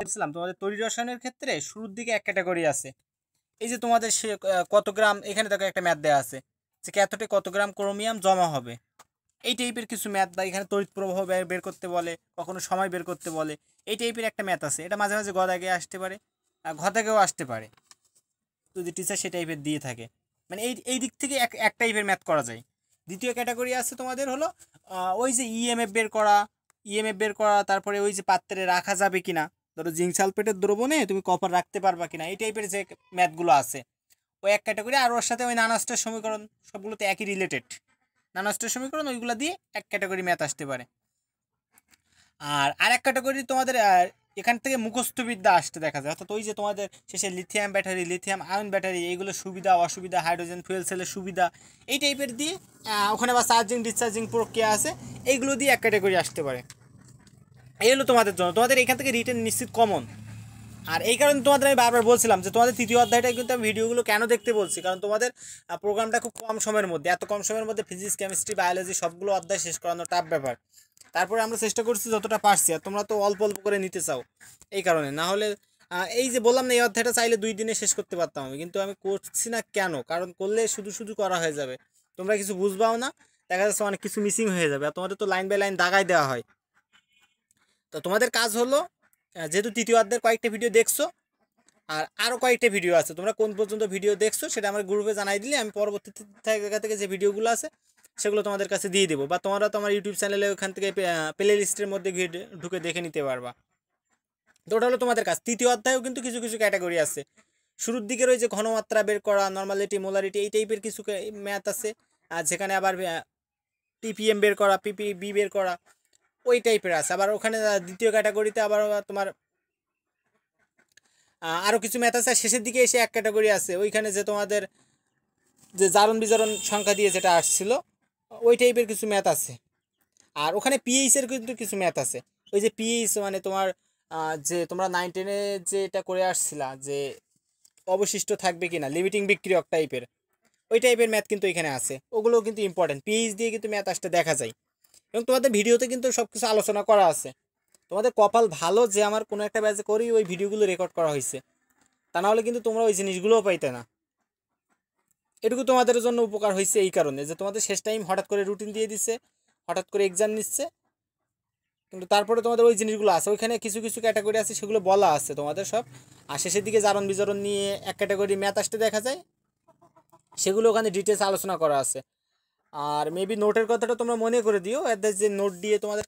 বলছিলাম তোমাদের তৈরি রসায়নের ক্ষেত্রে শুরুর দিকে এক ক্যাটাগরি আছে এই যে তোমাদের সে কত গ্রাম এখানে দেখো একটা ম্যাথ দেওয়া আছে যে ক্যাথোটে কত গ্রাম ক্রোমিয়াম জমা হবে এই টাইপের কিছু ম্যাথ বা এখানে তড়িৎ প্রবাহ বের করতে বলে কখনো সময় বের করতে বলে এই টাইপের একটা ম্যাথ আছে এটা মাঝে মাঝে গদাগে আসতে পারে ঘদাগেও আসতে পারে যদি টিচার সে টাইপের দিয়ে থাকে মানে এই এই দিক থেকে এক এক টাইপের ম্যাথ করা যায় দ্বিতীয় ক্যাটাগরি আছে তোমাদের হলো ওই যে ইএমএফ e বের করা ইএমএফ e বের করা তারপরে ওই যে পাত্রে রাখা যাবে কি না ধরো জিঙ্ক সালফেটের দ্রবণে তুমি কপার রাখতে পারবা কিনা এই টাইপের যে ম্যাথগুলো আছে ওই এক ক্যাটাগরি আর ওর সাথে ওই নানাস্টার সমীকরণ সবগুলো তো একই রিলেটেড নানাস্টার সমীকরণ ওইগুলো দিয়ে এক ক্যাটাগরি ম্যাথ আসতে পারে আর আর এক ক্যাটাগরি তোমাদের এখান থেকে মুখস্থবিদ্যা আসতে দেখা যায় অর্থাৎ ওই যে তোমাদের শেষে lithium battery lithium ion battery এইগুলো সুবিধা অসুবিধা হাইড্রোজেন ফুয়েল সেলের সুবিধা এই টাইপের দিয়ে ওখানে বা চার্জিং ডিসচার্জিং প্রক্রিয়া আছে এইগুলো দিয়ে এক ক্যাটাগরি আসতে পারে এই হলো তোমাদের জন্য তোমাদের এখান থেকে রিটার্ন নিশ্চিত কমন আর এই কারণে তোমাদের আমি বারবার বলছিলাম যে তোমাদের তৃতীয় অধ্যায়টা কিন্তু আমি ভিডিওগুলো কেন দেখতে বলছি কারণ তোমাদের প্রোগ্রামটা খুব কম সময়ের মধ্যে এত কম সময়ের মধ্যে ফিজিক্স কেমিস্ট্রি বায়োলজি সবগুলো অধ্যায় শেষ করানো টাফ ব্যাপার তারপরে আমরা চেষ্টা করছি যতটা পারছি আর তোমরা তো অল্প অল্প করে নিতে চাও এই কারণে না হলে এই যে বললাম না এই অধ্যায়টা চাইলে দুই দিনে শেষ করতে পারতাম আমি কিন্তু আমি করছি না কেন কারণ করলে শুধু শুধু করা হয়ে যাবে তোমরা কিছু বুঝবাও না দেখা যাচ্ছে অনেক কিছু মিসিং হয়ে যাবে আর তোমাদের তো লাইন বাই লাইন দাগাই দেওয়া হয় তো তোমাদের কাজ হলো যেহেতু তৃতীয় অধ্যায়ের কয়েকটা ভিডিও দেখছো আর আরও কয়েকটা ভিডিও আছে তোমরা কোন পর্যন্ত ভিডিও দেখছো সেটা আমার গ্রুপে জানাই দিলে আমি পরবর্তী জায়গা থেকে যে ভিডিওগুলো আছে সেগুলো তোমাদের কাছে দিয়ে দেবো বা তোমরা তোমার ইউটিউব চ্যানেলে ওখান থেকে প্লে লিস্টের মধ্যে গিয়ে ঢুকে দেখে নিতে পারবা তো ওটা হলো তোমাদের কাজ তৃতীয় অধ্যায়েও কিন্তু কিছু কিছু ক্যাটাগরি আছে শুরুর দিকে রয়েছে ঘনমাত্রা বের করা নর্মালিটি মোলারিটি এই টাইপের কিছু ম্যাথ আছে আর যেখানে আবার টিপিএম বের করা পিপিবি বের করা ওই টাইপের আছে আবার ওখানে দ্বিতীয় ক্যাটাগরিতে আবার তোমার আরও কিছু ম্যাথ আছে শেষের দিকে এসে এক ক্যাটাগরি আছে ওইখানে যে তোমাদের যে জারণ বিজারণ সংখ্যা দিয়ে যেটা আসছিল ওই টাইপের কিছু ম্যাথ আছে আর ওখানে পিএইচের কিন্তু কিছু ম্যাথ আছে ওই যে পিএইচ মানে তোমার যে তোমরা নাইন টেনে এটা করে আসছিলা যে অবশিষ্ট থাকবে কি না লিমিটিং বিক্রিয়ক টাইপের ওই টাইপের ম্যাথ কিন্তু এখানে আছে ওগুলোও কিন্তু ইম্পর্টেন্ট পিএইচ দিয়ে কিন্তু ম্যাথ আসতে দেখা যায় এবং তোমাদের ভিডিওতে কিন্তু সব কিছু আলোচনা করা আছে তোমাদের কপাল ভালো যে আমার কোনো একটা ব্যাচে করি ওই ভিডিওগুলো রেকর্ড করা হয়েছে তা নাহলে কিন্তু তোমরা ওই জিনিসগুলোও পাইতে না এটুকু তোমাদের জন্য উপকার হয়েছে এই কারণে যে তোমাদের শেষ টাইম হঠাৎ করে রুটিন দিয়ে দিচ্ছে হঠাৎ করে এক্সাম নিচ্ছে কিন্তু তারপরে তোমাদের ওই জিনিসগুলো আছে ওইখানে কিছু কিছু ক্যাটাগরি আছে সেগুলো বলা আছে তোমাদের সব আর শেষের দিকে জারণ বিজারণ নিয়ে এক ক্যাটাগরি ম্যাথ আসতে দেখা যায় সেগুলো ওখানে ডিটেলস আলোচনা করা আছে আর মেবি নোটের কথাটা তোমরা মনে করে দিও অ্যাদার যে নোট দিয়ে তোমাদের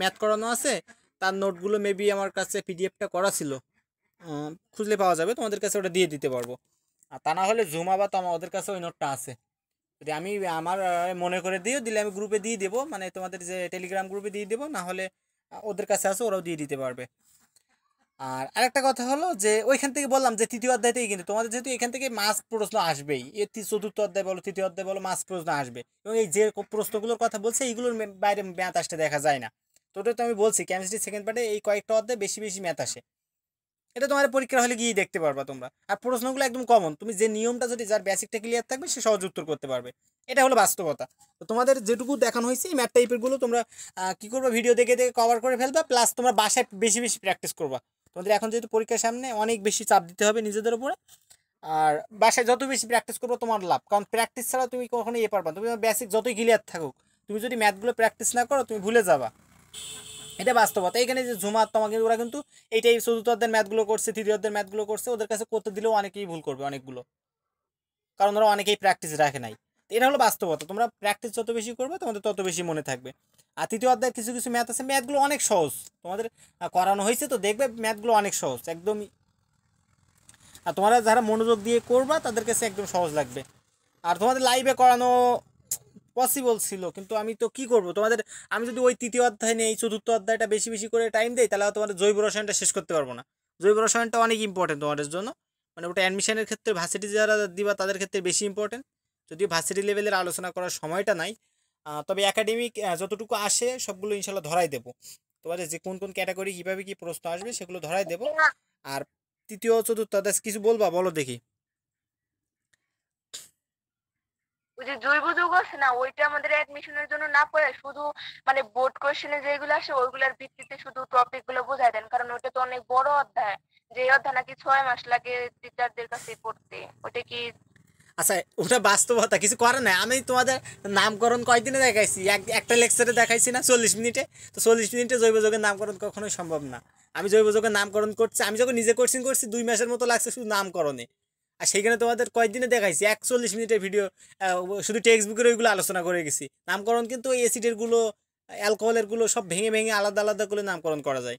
ম্যাথ করানো আছে তার নোটগুলো মেবি আমার কাছে পিডিএফটা করা ছিল খুঁজলে পাওয়া যাবে তোমাদের কাছে ওটা দিয়ে দিতে পারবো আর তা না হলে জুমা বা তো ওদের কাছে ওই নোটটা আছে যদি আমি আমার মনে করে দিও দিলে আমি গ্রুপে দিয়ে দেবো মানে তোমাদের যে টেলিগ্রাম গ্রুপে দিয়ে দেবো না হলে ওদের কাছে আছে ওরাও দিয়ে দিতে পারবে আর আরেকটা কথা হলো যে ওইখান থেকে বললাম যে তৃতীয় অধ্যায় থেকে কিন্তু তোমাদের যেহেতু এখান থেকে মাস প্রশ্ন আসবেই এর চতুর্থ অধ্যায় বলো তৃতীয় অধ্যায় বলো মাস প্রশ্ন আসবে এবং এই যে প্রশ্নগুলোর কথা বলছে এইগুলোর বাইরে ম্যাথ আসতে দেখা যায় না তো ওটা তো আমি বলছি কেমিস্ট্রি সেকেন্ড পার্টে এই কয়েকটা অধ্যায় বেশি বেশি ম্যাথ আসে এটা তোমার পরীক্ষা হলে গিয়ে দেখতে পারবা তোমরা আর প্রশ্নগুলো একদম কমন তুমি যে নিয়মটা যদি যার বেসিকটা ক্লিয়ার থাকবে সে সহজ উত্তর করতে পারবে এটা হলো বাস্তবতা তো তোমাদের যেটুকু দেখানো হয়েছে এই ম্যাথ টাইপেরগুলো তোমরা কী করবে ভিডিও দেখে দেখে কভার করে ফেলবা প্লাস তোমরা বাসায় বেশি বেশি প্র্যাকটিস করবা তোমাদের এখন যেহেতু পরীক্ষার সামনে অনেক বেশি চাপ দিতে হবে নিজেদের উপরে আর বাসায় যত বেশি প্র্যাকটিস করবো তোমার লাভ কারণ প্র্যাকটিস ছাড়া তুমি কখনো ইয়ে পারবা তুমি বেসিক যতই ক্লিয়ার থাকুক তুমি যদি ম্যাথগুলো প্র্যাকটিস না করো তুমি ভুলে যাবা এটা বাস্তবতা এখানে যে জুমা তোমাকে কিন্তু ওরা কিন্তু এইটাই চতুর্থদের ম্যাথগুলো করছে তৃতীয়দের ম্যাথগুলো করছে ওদের কাছে করতে দিলেও অনেকেই ভুল করবে অনেকগুলো কারণ ওরা অনেকেই প্র্যাকটিস রাখে নাই এটা হলো বাস্তবতা তোমরা প্র্যাকটিস যত বেশি করবে তোমাদের তত বেশি মনে থাকবে আর তৃতীয় অধ্যায় কিছু কিছু ম্যাথ আছে ম্যাথগুলো অনেক সহজ তোমাদের করানো হয়েছে তো দেখবে ম্যাথগুলো অনেক সহজ একদমই আর তোমরা যারা মনোযোগ দিয়ে করবা তাদের কাছে একদম সহজ লাগবে আর তোমাদের লাইভে করানো পসিবল ছিল কিন্তু আমি তো কি করব তোমাদের আমি যদি ওই তৃতীয় অধ্যায় নিয়ে এই চতুর্থ অধ্যায়টা বেশি বেশি করে টাইম দেই তাহলে তোমাদের জৈব রসায়নটা শেষ করতে পারবো না জৈব রসায়নটা অনেক ইম্পর্টেন্ট তোমাদের জন্য মানে ওটা অ্যাডমিশনের ক্ষেত্রে ভার্সিটি যারা দিবা তাদের ক্ষেত্রে বেশি ইম্পর্টেন্ট যদিও ভার্সিটি লেভেলের আলোচনা করার সময়টা নাই তবে একাডেমিক যতটুকু আসে সবগুলো ইনশাল্লাহ ধরাই দেবো তোমাদের যে কোন কোন ক্যাটাগরি কীভাবে কী প্রশ্ন আসবে সেগুলো ধরাই দেবো আর তৃতীয় দাস কিছু বলবা বলো দেখি যে জৈব যৌগ আছে না ওইটা আমাদের অ্যাডমিশনের জন্য না পড়ে শুধু মানে বোর্ড কোশ্চেনে যেগুলো আসে ওইগুলোর ভিত্তিতে শুধু টপিক গুলো বোঝাই দেন কারণ ওটা তো অনেক বড় অধ্যায় যে অধ্যায় নাকি ছয় মাস লাগে টিচারদের কাছে পড়তে ওটা কি আচ্ছা ওটা বাস্তবতা কিছু করে না আমি তোমাদের নামকরণ কয়দিনে দেখাইছি এক একটা লেকচারে দেখাইছি না চল্লিশ মিনিটে তো চল্লিশ মিনিটে জৈব যৌগের নামকরণ কখনোই সম্ভব না আমি জৈব যৌগের নামকরণ করছি আমি যখন নিজে কোর্সিং করছি দুই মাসের মতো লাগছে শুধু নামকরণে আর সেইখানে তোমাদের কয়েকদিনে দেখাইছি একচল্লিশ মিনিটের ভিডিও শুধু টেক্সট বুকের ওইগুলো আলোচনা করে গেছি নামকরণ কিন্তু এসিডেরগুলো অ্যালকোহলেরগুলো সব ভেঙে ভেঙে আলাদা আলাদা করে নামকরণ করা যায়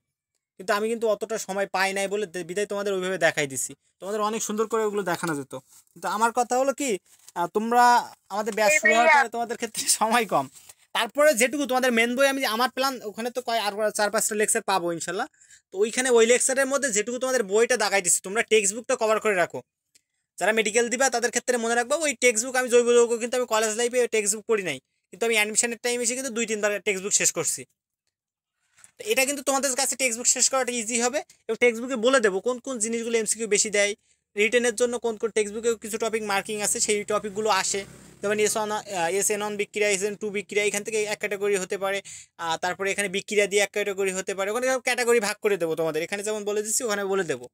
কিন্তু আমি কিন্তু অতটা সময় পাই নাই বলে বিদায় তোমাদের ওইভাবে দেখাই দিছি তোমাদের অনেক সুন্দর করে ওগুলো দেখানো যেত কিন্তু আমার কথা হলো কি তোমরা আমাদের ব্যাস শুরু হওয়ার পরে তোমাদের ক্ষেত্রে সময় কম তারপরে যেটুকু তোমাদের মেন বই আমি আমার প্ল্যান ওখানে তো কয় আর চার পাঁচটা লেকচার পাবো ইনশাল্লাহ তো ওইখানে ওই লেকচারের মধ্যে যেটুকু তোমাদের বইটা দেখাই দিচ্ছি তোমরা টেক্সট বুকটা কভার করে রাখো যারা মেডিকেল দিবা তাদের ক্ষেত্রে মনে রাখবো ওই টেক্সট বুক আমি জৈব যৌগ কিন্তু আমি কলেজ লাইফে টেক্সট বুক করি নাই কিন্তু আমি অ্যাডমিশনের টাইম এসে কিন্তু দুই তিনবার টেক্সট বুক শেষ করছি এটা কিন্তু তোমাদের কাছে টেক্সটবুক শেষ করাটা ইজি হবে এবং টেক্সট বুকে বলে দেবো কোন কোন জিনিসগুলো এমসিকিউ বেশি দেয় রিটেনের জন্য কোন কোন টেক্সট বুকেও কিছু টপিক মার্কিং আছে সেই টপিকগুলো আসে যেমন S one S N one বিক্রিয়া এস এন টু বিক্রিয়া এখান থেকে এক ক্যাটাগরি হতে পারে তারপরে এখানে বিক্রিয়া দিয়ে এক ক্যাটাগরি হতে পারে ওখানে ক্যাটাগরি ভাগ করে দেবো তোমাদের এখানে যেমন বলে দিচ্ছি ওখানে বলে দেবো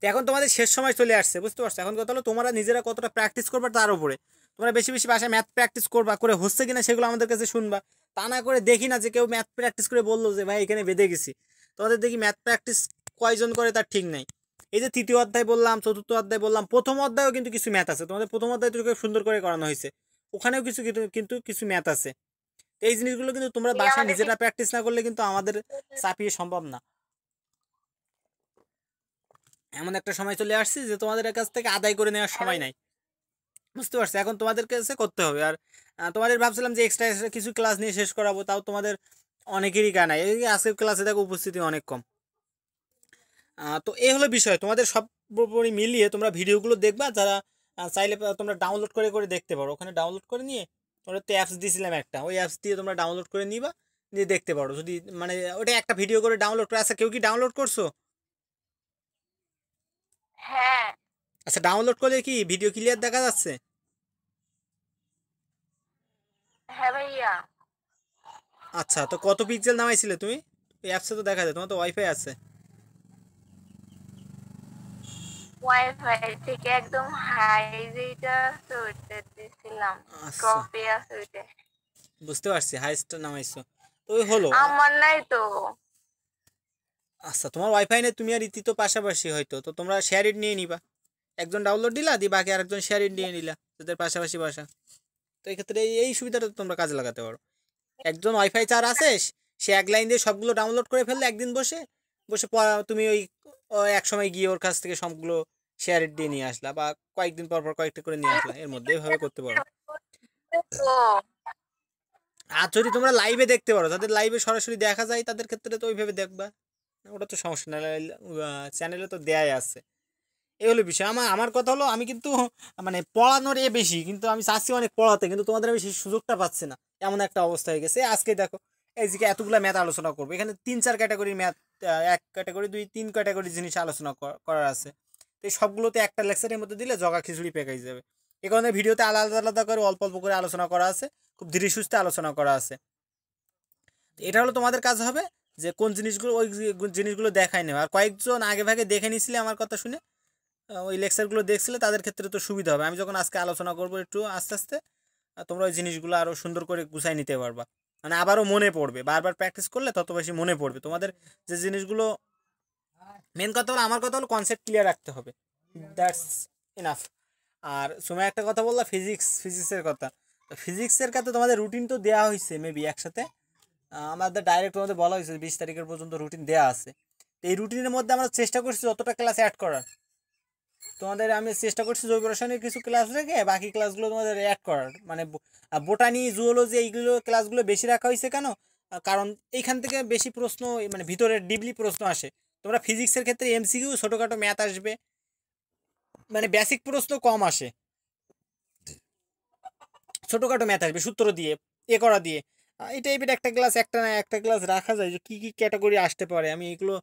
তো এখন তোমাদের শেষ সময় চলে আসছে বুঝতে পারছো এখন কথা হলো তোমরা নিজেরা কতটা প্র্যাকটিস করবে তার উপরে তোমরা বেশি বেশি ভাষায় ম্যাথ প্র্যাকটিস করবা করে হচ্ছে কিনা সেগুলো আমাদের কাছে শুনবা টানা করে দেখি না যে কেউ ম্যাথ প্র্যাকটিস করে বললো যে ভাই এখানে বেঁধে গেছি তোমাদের দেখি ম্যাথ প্র্যাকটিস কয়জন করে তার ঠিক নাই এই যে তৃতীয় অধ্যায় বললাম চতুর্থ অধ্যায় বললাম প্রথম অধ্যায়েও কিন্তু কিছু ম্যাথ আছে তোমাদের প্রথম অধ্যায় তো সুন্দর করে করানো হয়েছে ওখানেও কিছু কিন্তু কিছু ম্যাথ আছে এই জিনিসগুলো কিন্তু তোমরা বাসা নিজেরা প্র্যাকটিস না করলে কিন্তু আমাদের চাপিয়ে সম্ভব না এমন একটা সময় চলে আসছে যে তোমাদের কাছ থেকে আদায় করে নেওয়ার সময় নাই বুঝতে পারছি এখন তোমাদের কাছে করতে হবে আর তোমাদের ভাবছিলাম যে এক্সট্রা এক্সট্রা কিছু ক্লাস নিয়ে শেষ করাবো তাও তোমাদের অনেকেরই কানায় এই আজকের ক্লাসে দেখো উপস্থিতি অনেক কম তো এই হলো বিষয় তোমাদের সর্বোপরি মিলিয়ে তোমরা ভিডিওগুলো দেখবা যারা চাইলে তোমরা ডাউনলোড করে করে দেখতে পারো ওখানে ডাউনলোড করে নিয়ে তোমরা তো অ্যাপস দিয়েছিলাম একটা ওই অ্যাপস দিয়ে তোমরা ডাউনলোড করে নিবা দিয়ে দেখতে পারো যদি মানে ওটা একটা ভিডিও করে ডাউনলোড করে আচ্ছা কেউ কি ডাউনলোড করছো হ্যাঁ আচ্ছা ডাউনলোড করলে কি ভিডিও ক্লিয়ার দেখা যাচ্ছে হ্যাঁ আচ্ছা তো কত পিক্সেল নামাইছিলে তুমি এই অ্যাপসে তো দেখা যায় তোমার তো ওয়াইফাই আছে ওয়াইফাই থেকে হাই যেটা আচ্ছা। বুঝতে পারছি হাইস্ট নামাইছো ওই হলো আমার নাই তো আচ্ছা তোমার ওয়াইফাই নেই তুমি আর ইতি তো পাশাপাশি হয়তো তো তোমরা শেয়ার ইট নিয়ে নিবা একজন ডাউনলোড দিলা দি বাকি আরেকজন শেয়ার ইট নিয়ে নিলা তোদের পাশাপাশি বাসা তো এক্ষেত্রে এই সুবিধাটা তোমরা কাজে লাগাতে পারো একজন ওয়াইফাই চার আছে সে এক লাইন দিয়ে সবগুলো ডাউনলোড করে ফেললে একদিন বসে বসে তুমি ওই এক সময় গিয়ে ওর কাছ থেকে সবগুলো শেয়ার দিয়ে নিয়ে আসলা বা কয়েকদিন পর পর কয়েকটা করে নিয়ে আসলা এর মধ্যে এভাবে করতে পারো আর যদি তোমরা লাইভে দেখতে পারো তাদের লাইভে সরাসরি দেখা যায় তাদের ক্ষেত্রে তো ওইভাবে দেখবা ওটা তো সমস্যা না চ্যানেলে তো দেয়াই আছে এগুলো বিষয় আমার আমার কথা হলো আমি কিন্তু মানে পড়ানোর এ বেশি কিন্তু আমি চাচ্ছি অনেক পড়াতে কিন্তু তোমাদের আমি সেই সুযোগটা পাচ্ছি না এমন একটা অবস্থা হয়ে গেছে আজকে দেখো এই যে এতগুলো ম্যাথ আলোচনা করবো এখানে তিন চার ক্যাটাগরি ম্যাথ এক ক্যাটাগরি দুই তিন ক্যাটাগরি জিনিস আলোচনা করার আছে তো এই সবগুলোতে একটা লেকচারের মধ্যে দিলে জগা খিচুড়ি পেকাই যাবে এ কারণে ভিডিওতে আলাদা আলাদা করে অল্প অল্প করে আলোচনা করা আছে খুব ধীরে সুস্থে আলোচনা করা আছে এটা হলো তোমাদের কাজ হবে যে কোন জিনিসগুলো ওই জিনিসগুলো দেখায় নেবে আর কয়েকজন আগে ভাগে দেখে নিয়েছিলে আমার কথা শুনে ওই লেকচারগুলো দেখছিলে তাদের ক্ষেত্রে তো সুবিধা হবে আমি যখন আজকে আলোচনা করবো একটু আস্তে আস্তে তোমরা ওই জিনিসগুলো আরও সুন্দর করে গুছাই নিতে পারবা মানে আবারও মনে পড়বে বারবার প্র্যাকটিস করলে তত বেশি মনে পড়বে তোমাদের যে জিনিসগুলো মেন কথা হলো আমার কথা হলো কনসেপ্ট ক্লিয়ার রাখতে হবে দ্যাটস ইনাফ আর সময় একটা কথা বললো ফিজিক্স ফিজিক্সের কথা ফিজিক্সের কাছে তোমাদের রুটিন তো দেওয়া হয়েছে মেবি একসাথে আমাদের ডাইরেক্ট তোমাদের বলা হয়েছে বিশ তারিখের পর্যন্ত রুটিন দেওয়া আছে এই রুটিনের মধ্যে আমরা চেষ্টা করছি যতটা ক্লাস অ্যাড করার তোমাদের আমি চেষ্টা করছি জৈব রসায়নের কিছু ক্লাস রেখে বাকি ক্লাসগুলো তোমাদের অ্যাড করার মানে বোটানি জুওলজি এইগুলো ক্লাসগুলো বেশি রাখা হয়েছে কেন কারণ এইখান থেকে বেশি প্রশ্ন মানে ভিতরে ডিপলি প্রশ্ন আসে তোমরা ফিজিক্সের ক্ষেত্রে এমসিকিউ ছোটোখাটো ম্যাথ আসবে মানে বেসিক প্রশ্ন কম আসে ছোটোখাটো ম্যাথ আসবে সূত্র দিয়ে এ করা দিয়ে এই টাইপের একটা ক্লাস একটা না একটা ক্লাস রাখা যায় যে কী কী ক্যাটাগরি আসতে পারে আমি এগুলো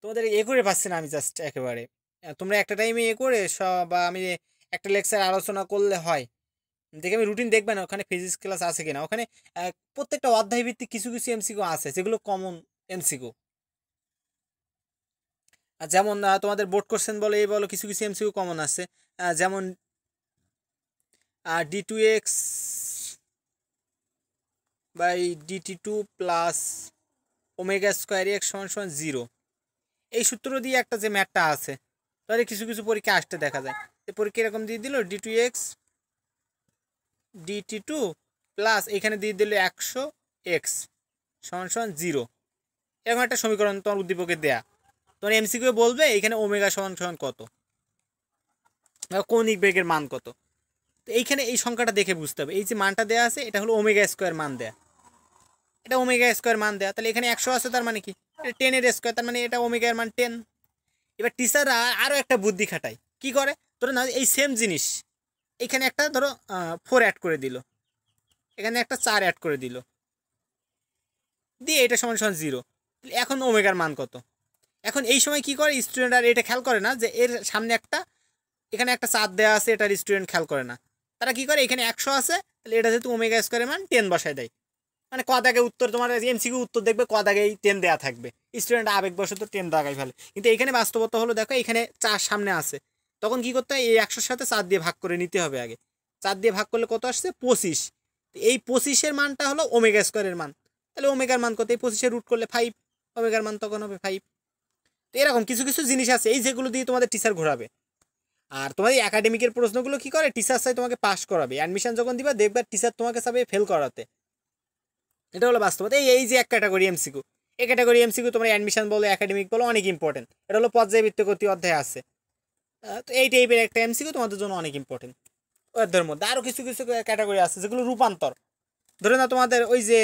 তোমাদের এ করে পাচ্ছি না আমি জাস্ট একেবারে হ্যাঁ, তোমরা একটা টাইমে এ ইয়ে করে সব বা আমি একটা লেকচার আলোচনা করলে হয় দেখে আমি রুটিন দেখবে না ওখানে ফিজিক্স ক্লাস আছে কিনা ওখানে প্রত্যেকটা অধ্যায় ভিত্তিক কিছু কিছু কো আছে যেগুলো কমন আর যেমন তোমাদের বোর্ড কোশ্চেন বলো এই বলো কিছু কিছু এমসিকিউ কমন আছে যেমন d two x by dt two plus omega square x সমান সমান জিরো এই সূত্র দিয়ে একটা যে ম্যাটটা আছে তাহলে কিছু কিছু পরীক্ষা আসতে দেখা যায় পরীক্ষা এরকম দিয়ে দিল d two x dt two plus এখানে দিয়ে দিল একশো এক্স সমান সমান জিরো এরকম একটা সমীকরণ তোমার উদ্দীপকে দেয়া তোমার এমসিকিউ বলবে এখানে ওমেগা সমান সমান কত কৌণিক বেগের মান কত তো এইখানে এই সংখ্যাটা দেখে বুঝতে হবে এই যে মানটা দেওয়া আছে এটা হলো ওমেগা স্কোয়ার মান দেয়া এটা ওমেগা স্কোয়ার মান দেয়া তাহলে এখানে একশো আছে তার মানে কি এটা টেনের স্কোয়ার তার মানে এটা এর মান টেন এবার টিচাররা আরও একটা বুদ্ধি খাটায় কি করে ধরো না এই সেম জিনিস এখানে একটা ধরো ফোর অ্যাড করে দিল এখানে একটা চার অ্যাড করে দিল দিয়ে এটা সমান সমান জিরো এখন ওমেগার মান কত এখন এই সময় কি করে স্টুডেন্ট আর এটা খেয়াল করে না যে এর সামনে একটা এখানে একটা চার দেওয়া আছে এটার স্টুডেন্ট খেয়াল করে না তারা কি করে এখানে একশো আছে তাহলে এটা যেহেতু ওমেগা স্কোয়ারের মান টেন বসায় দেয় মানে ক উত্তর তোমার এমসিকিউ উত্তর দেখবে ক এই টেন দেওয়া থাকবে স্টুডেন্ট আবেগবশত টেন দাগাই ফেলে কিন্তু এখানে বাস্তবতা হলো দেখো এখানে চার সামনে আছে তখন কি করতে হয় এই একশোর সাথে চার দিয়ে ভাগ করে নিতে হবে আগে চার দিয়ে ভাগ করলে কত আসছে পঁচিশ এই পঁচিশের মানটা হলো ওমেগা স্কোয়ারের মান তাহলে ওমেগার মান কত এই পঁচিশে রুট করলে ফাইভ ওমেগার মান তখন হবে ফাইভ তো এরকম কিছু কিছু জিনিস আছে এই যেগুলো দিয়ে তোমাদের টিচার ঘোরাবে আর তোমাদের একাডেমিকের প্রশ্নগুলো কি করে টিচার চাই তোমাকে পাস করাবে অ্যাডমিশন যখন দিবা দেখবে টিচার তোমাকে চাবে ফেল করাতে এটা হলো বাস্তবতা এই এই যে এক ক্যাটাগরি এমসিকিউ এই ক্যাটাগরি এমসিকিউ তোমার অ্যাডমিশন বলো একাডেমিক বলো অনেক ইম্পর্টেন্ট এটা হলো পর্যায়বৃত্ত গতি অধ্যায় আছে তো এই টাইপের একটা এমসিকিউ তোমাদের জন্য অনেক ইম্পর্টেন্ট ওদের মধ্যে আরও কিছু কিছু ক্যাটাগরি আছে যেগুলো রূপান্তর ধরে না তোমাদের ওই যে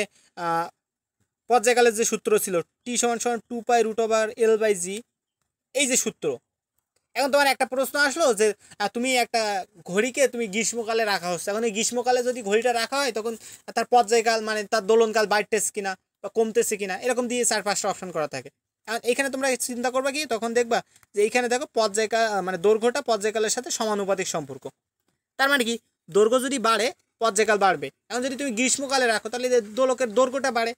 পর্যায়কালের যে সূত্র ছিল টি সমান সমান two pi root over l by g এই যে সূত্র এখন তোমার একটা প্রশ্ন আসলো যে তুমি একটা ঘড়িকে তুমি গ্রীষ্মকালে রাখা হচ্ছে এখন এই গ্রীষ্মকালে যদি ঘড়িটা রাখা হয় তখন তার পর্যায়কাল মানে তার দোলনকাল বাড়তেছে কিনা বা কমতেছে কিনা এরকম দিয়ে চার পাঁচটা অপশন করা থাকে এখন এখানে তোমরা চিন্তা করবে কি তখন দেখবা যে এইখানে দেখো পর্যায়কাল মানে দৈর্ঘ্যটা পর্যায়কালের সাথে সমানুপাতিক সম্পর্ক তার মানে কি দৈর্ঘ্য যদি বাড়ে পর্যায়কাল বাড়বে এখন যদি তুমি গ্রীষ্মকালে রাখো তাহলে দোলকের দৈর্ঘ্যটা বাড়ে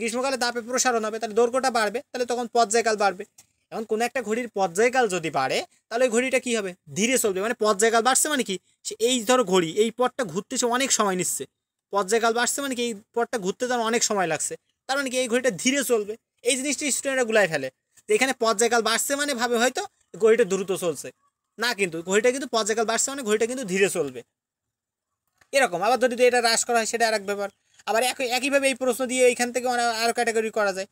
গ্রীষ্মকালে তাপে প্রসারণ হবে তাহলে দৈর্ঘ্যটা বাড়বে তাহলে তখন পর্যায়কাল বাড়বে এখন কোনো একটা ঘড়ির পর্যায়কাল যদি বাড়ে তাহলে ঘড়িটা কী হবে ধীরে চলবে মানে পর্যায়কাল বাড়ছে মানে কি সে এই ধরো ঘড়ি এই পথটা ঘুরতে সে অনেক সময় নিচ্ছে পর্যায়কাল বাড়ছে মানে কি এই পথটা ঘুরতে তার অনেক সময় লাগছে তার মানে কি এই ঘড়িটা ধীরে চলবে এই জিনিসটি স্টুডেন্টরা গুলাই ফেলে তো এখানে পর্যায়কাল বাড়ছে মানে ভাবে হয়তো ঘড়িটা দ্রুত চলছে না কিন্তু ঘড়িটা কিন্তু পর্যায়কাল বাড়ছে মানে ঘড়িটা কিন্তু ধীরে চলবে এরকম আবার যদি এটা হ্রাস করা হয় সেটা আরেক ব্যাপার আবার একই একইভাবে এই প্রশ্ন দিয়ে এইখান থেকে আরও ক্যাটাগরি করা যায়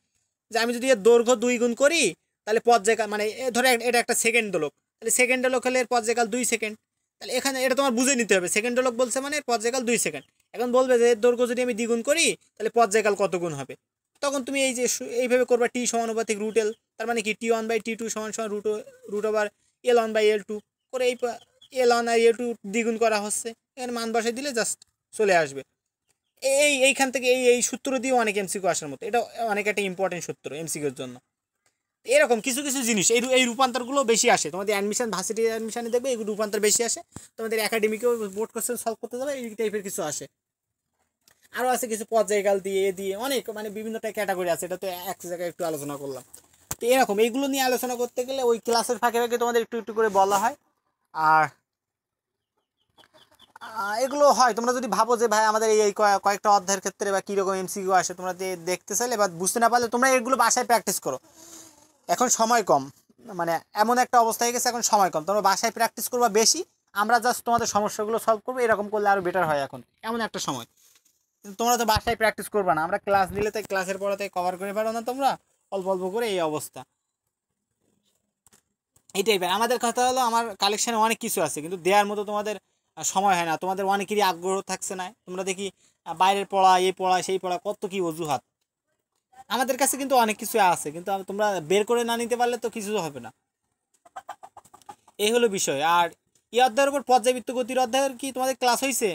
যে আমি যদি এর দৈর্ঘ্য দুই গুণ করি তাহলে পর্যায়কাল মানে ধরো এটা একটা সেকেন্ড দোলক তাহলে সেকেন্ড দোলক হলে এর পর্যায়কাল দুই সেকেন্ড তাহলে এখানে এটা তোমার বুঝে নিতে হবে সেকেন্ড দোলক বলছে মানে এর পর্যায়কাল দুই সেকেন্ড এখন বলবে যে এর দৈর্ঘ্য যদি আমি দ্বিগুণ করি তাহলে পর্যায়কাল কত গুণ হবে তখন তুমি এই যে এইভাবে করবা টি সমানুপাতিক রুট এল তার মানে কি T one by T two সমান সমান root root over l one by l two করে এই এল ওয়ান আর এল টু দ্বিগুণ করা হচ্ছে এখানে মান বসাই দিলে জাস্ট চলে আসবে এই এইখান থেকে এই এই সূত্র দিয়ে অনেক এমসিকিউ আসার মতো এটা অনেক একটা ইম্পর্টেন্ট সূত্র এমসিকিউর জন্য এরকম কিছু কিছু জিনিস এই এই রূপান্তরগুলো বেশি আসে তোমাদের অ্যাডমিশন ভার্সিটি অ্যাডমিশনে দেখবে এই রূপান্তর বেশি আসে তোমাদের একাডেমিকেও বোর্ড কোশ্চেন সলভ করতে যাবে এই টাইপের কিছু আসে আরও আছে কিছু পর্যায়কাল দিয়ে এ দিয়ে অনেক মানে বিভিন্নটা ক্যাটাগরি আছে এটা তো এক জায়গায় একটু আলোচনা করলাম তো এরকম এইগুলো নিয়ে আলোচনা করতে গেলে ওই ক্লাসের ফাঁকে ফাঁকে তোমাদের একটু একটু করে বলা হয় আর এগুলো হয় তোমরা যদি ভাবো যে ভাই আমাদের এই কয়েকটা অধ্যায়ের ক্ষেত্রে বা কীরকম এমসিকিউ আসে তোমরা দেখতে চাইলে বা বুঝতে না পারলে তোমরা এগুলো বাসায় প্র্যাকটিস করো এখন সময় কম মানে এমন একটা অবস্থা হয়ে গেছে এখন সময় কম তোমরা বাসায় প্র্যাকটিস করবা বেশি আমরা জাস্ট তোমাদের সমস্যাগুলো সলভ করবো এরকম করলে আরও বেটার হয় এখন এমন একটা সময় কিন্তু তোমরা তো বাসায় প্র্যাকটিস করবা না আমরা ক্লাস নিলে তাই ক্লাসের পড়াতে কভার করে পারো না তোমরা অল্প অল্প করে এই অবস্থা এই টাইপের আমাদের কথা হলো আমার কালেকশানে অনেক কিছু আছে কিন্তু দেওয়ার মতো তোমাদের সময় হয় না তোমাদের অনেকেরই আগ্রহ থাকছে না তোমরা দেখি বাইরের পড়া এই পড়া সেই পড়া কত কি অজুহাত আমাদের কাছে কিন্তু অনেক কিছু আছে কিন্তু তোমরা বের করে না নিতে পারলে তো কিছু হবে না এই হলো বিষয় আর এই অধ্যায়ের উপর পর্যায়বৃত্ত গতির অধ্যায়ের কি তোমাদের ক্লাস হয়েছে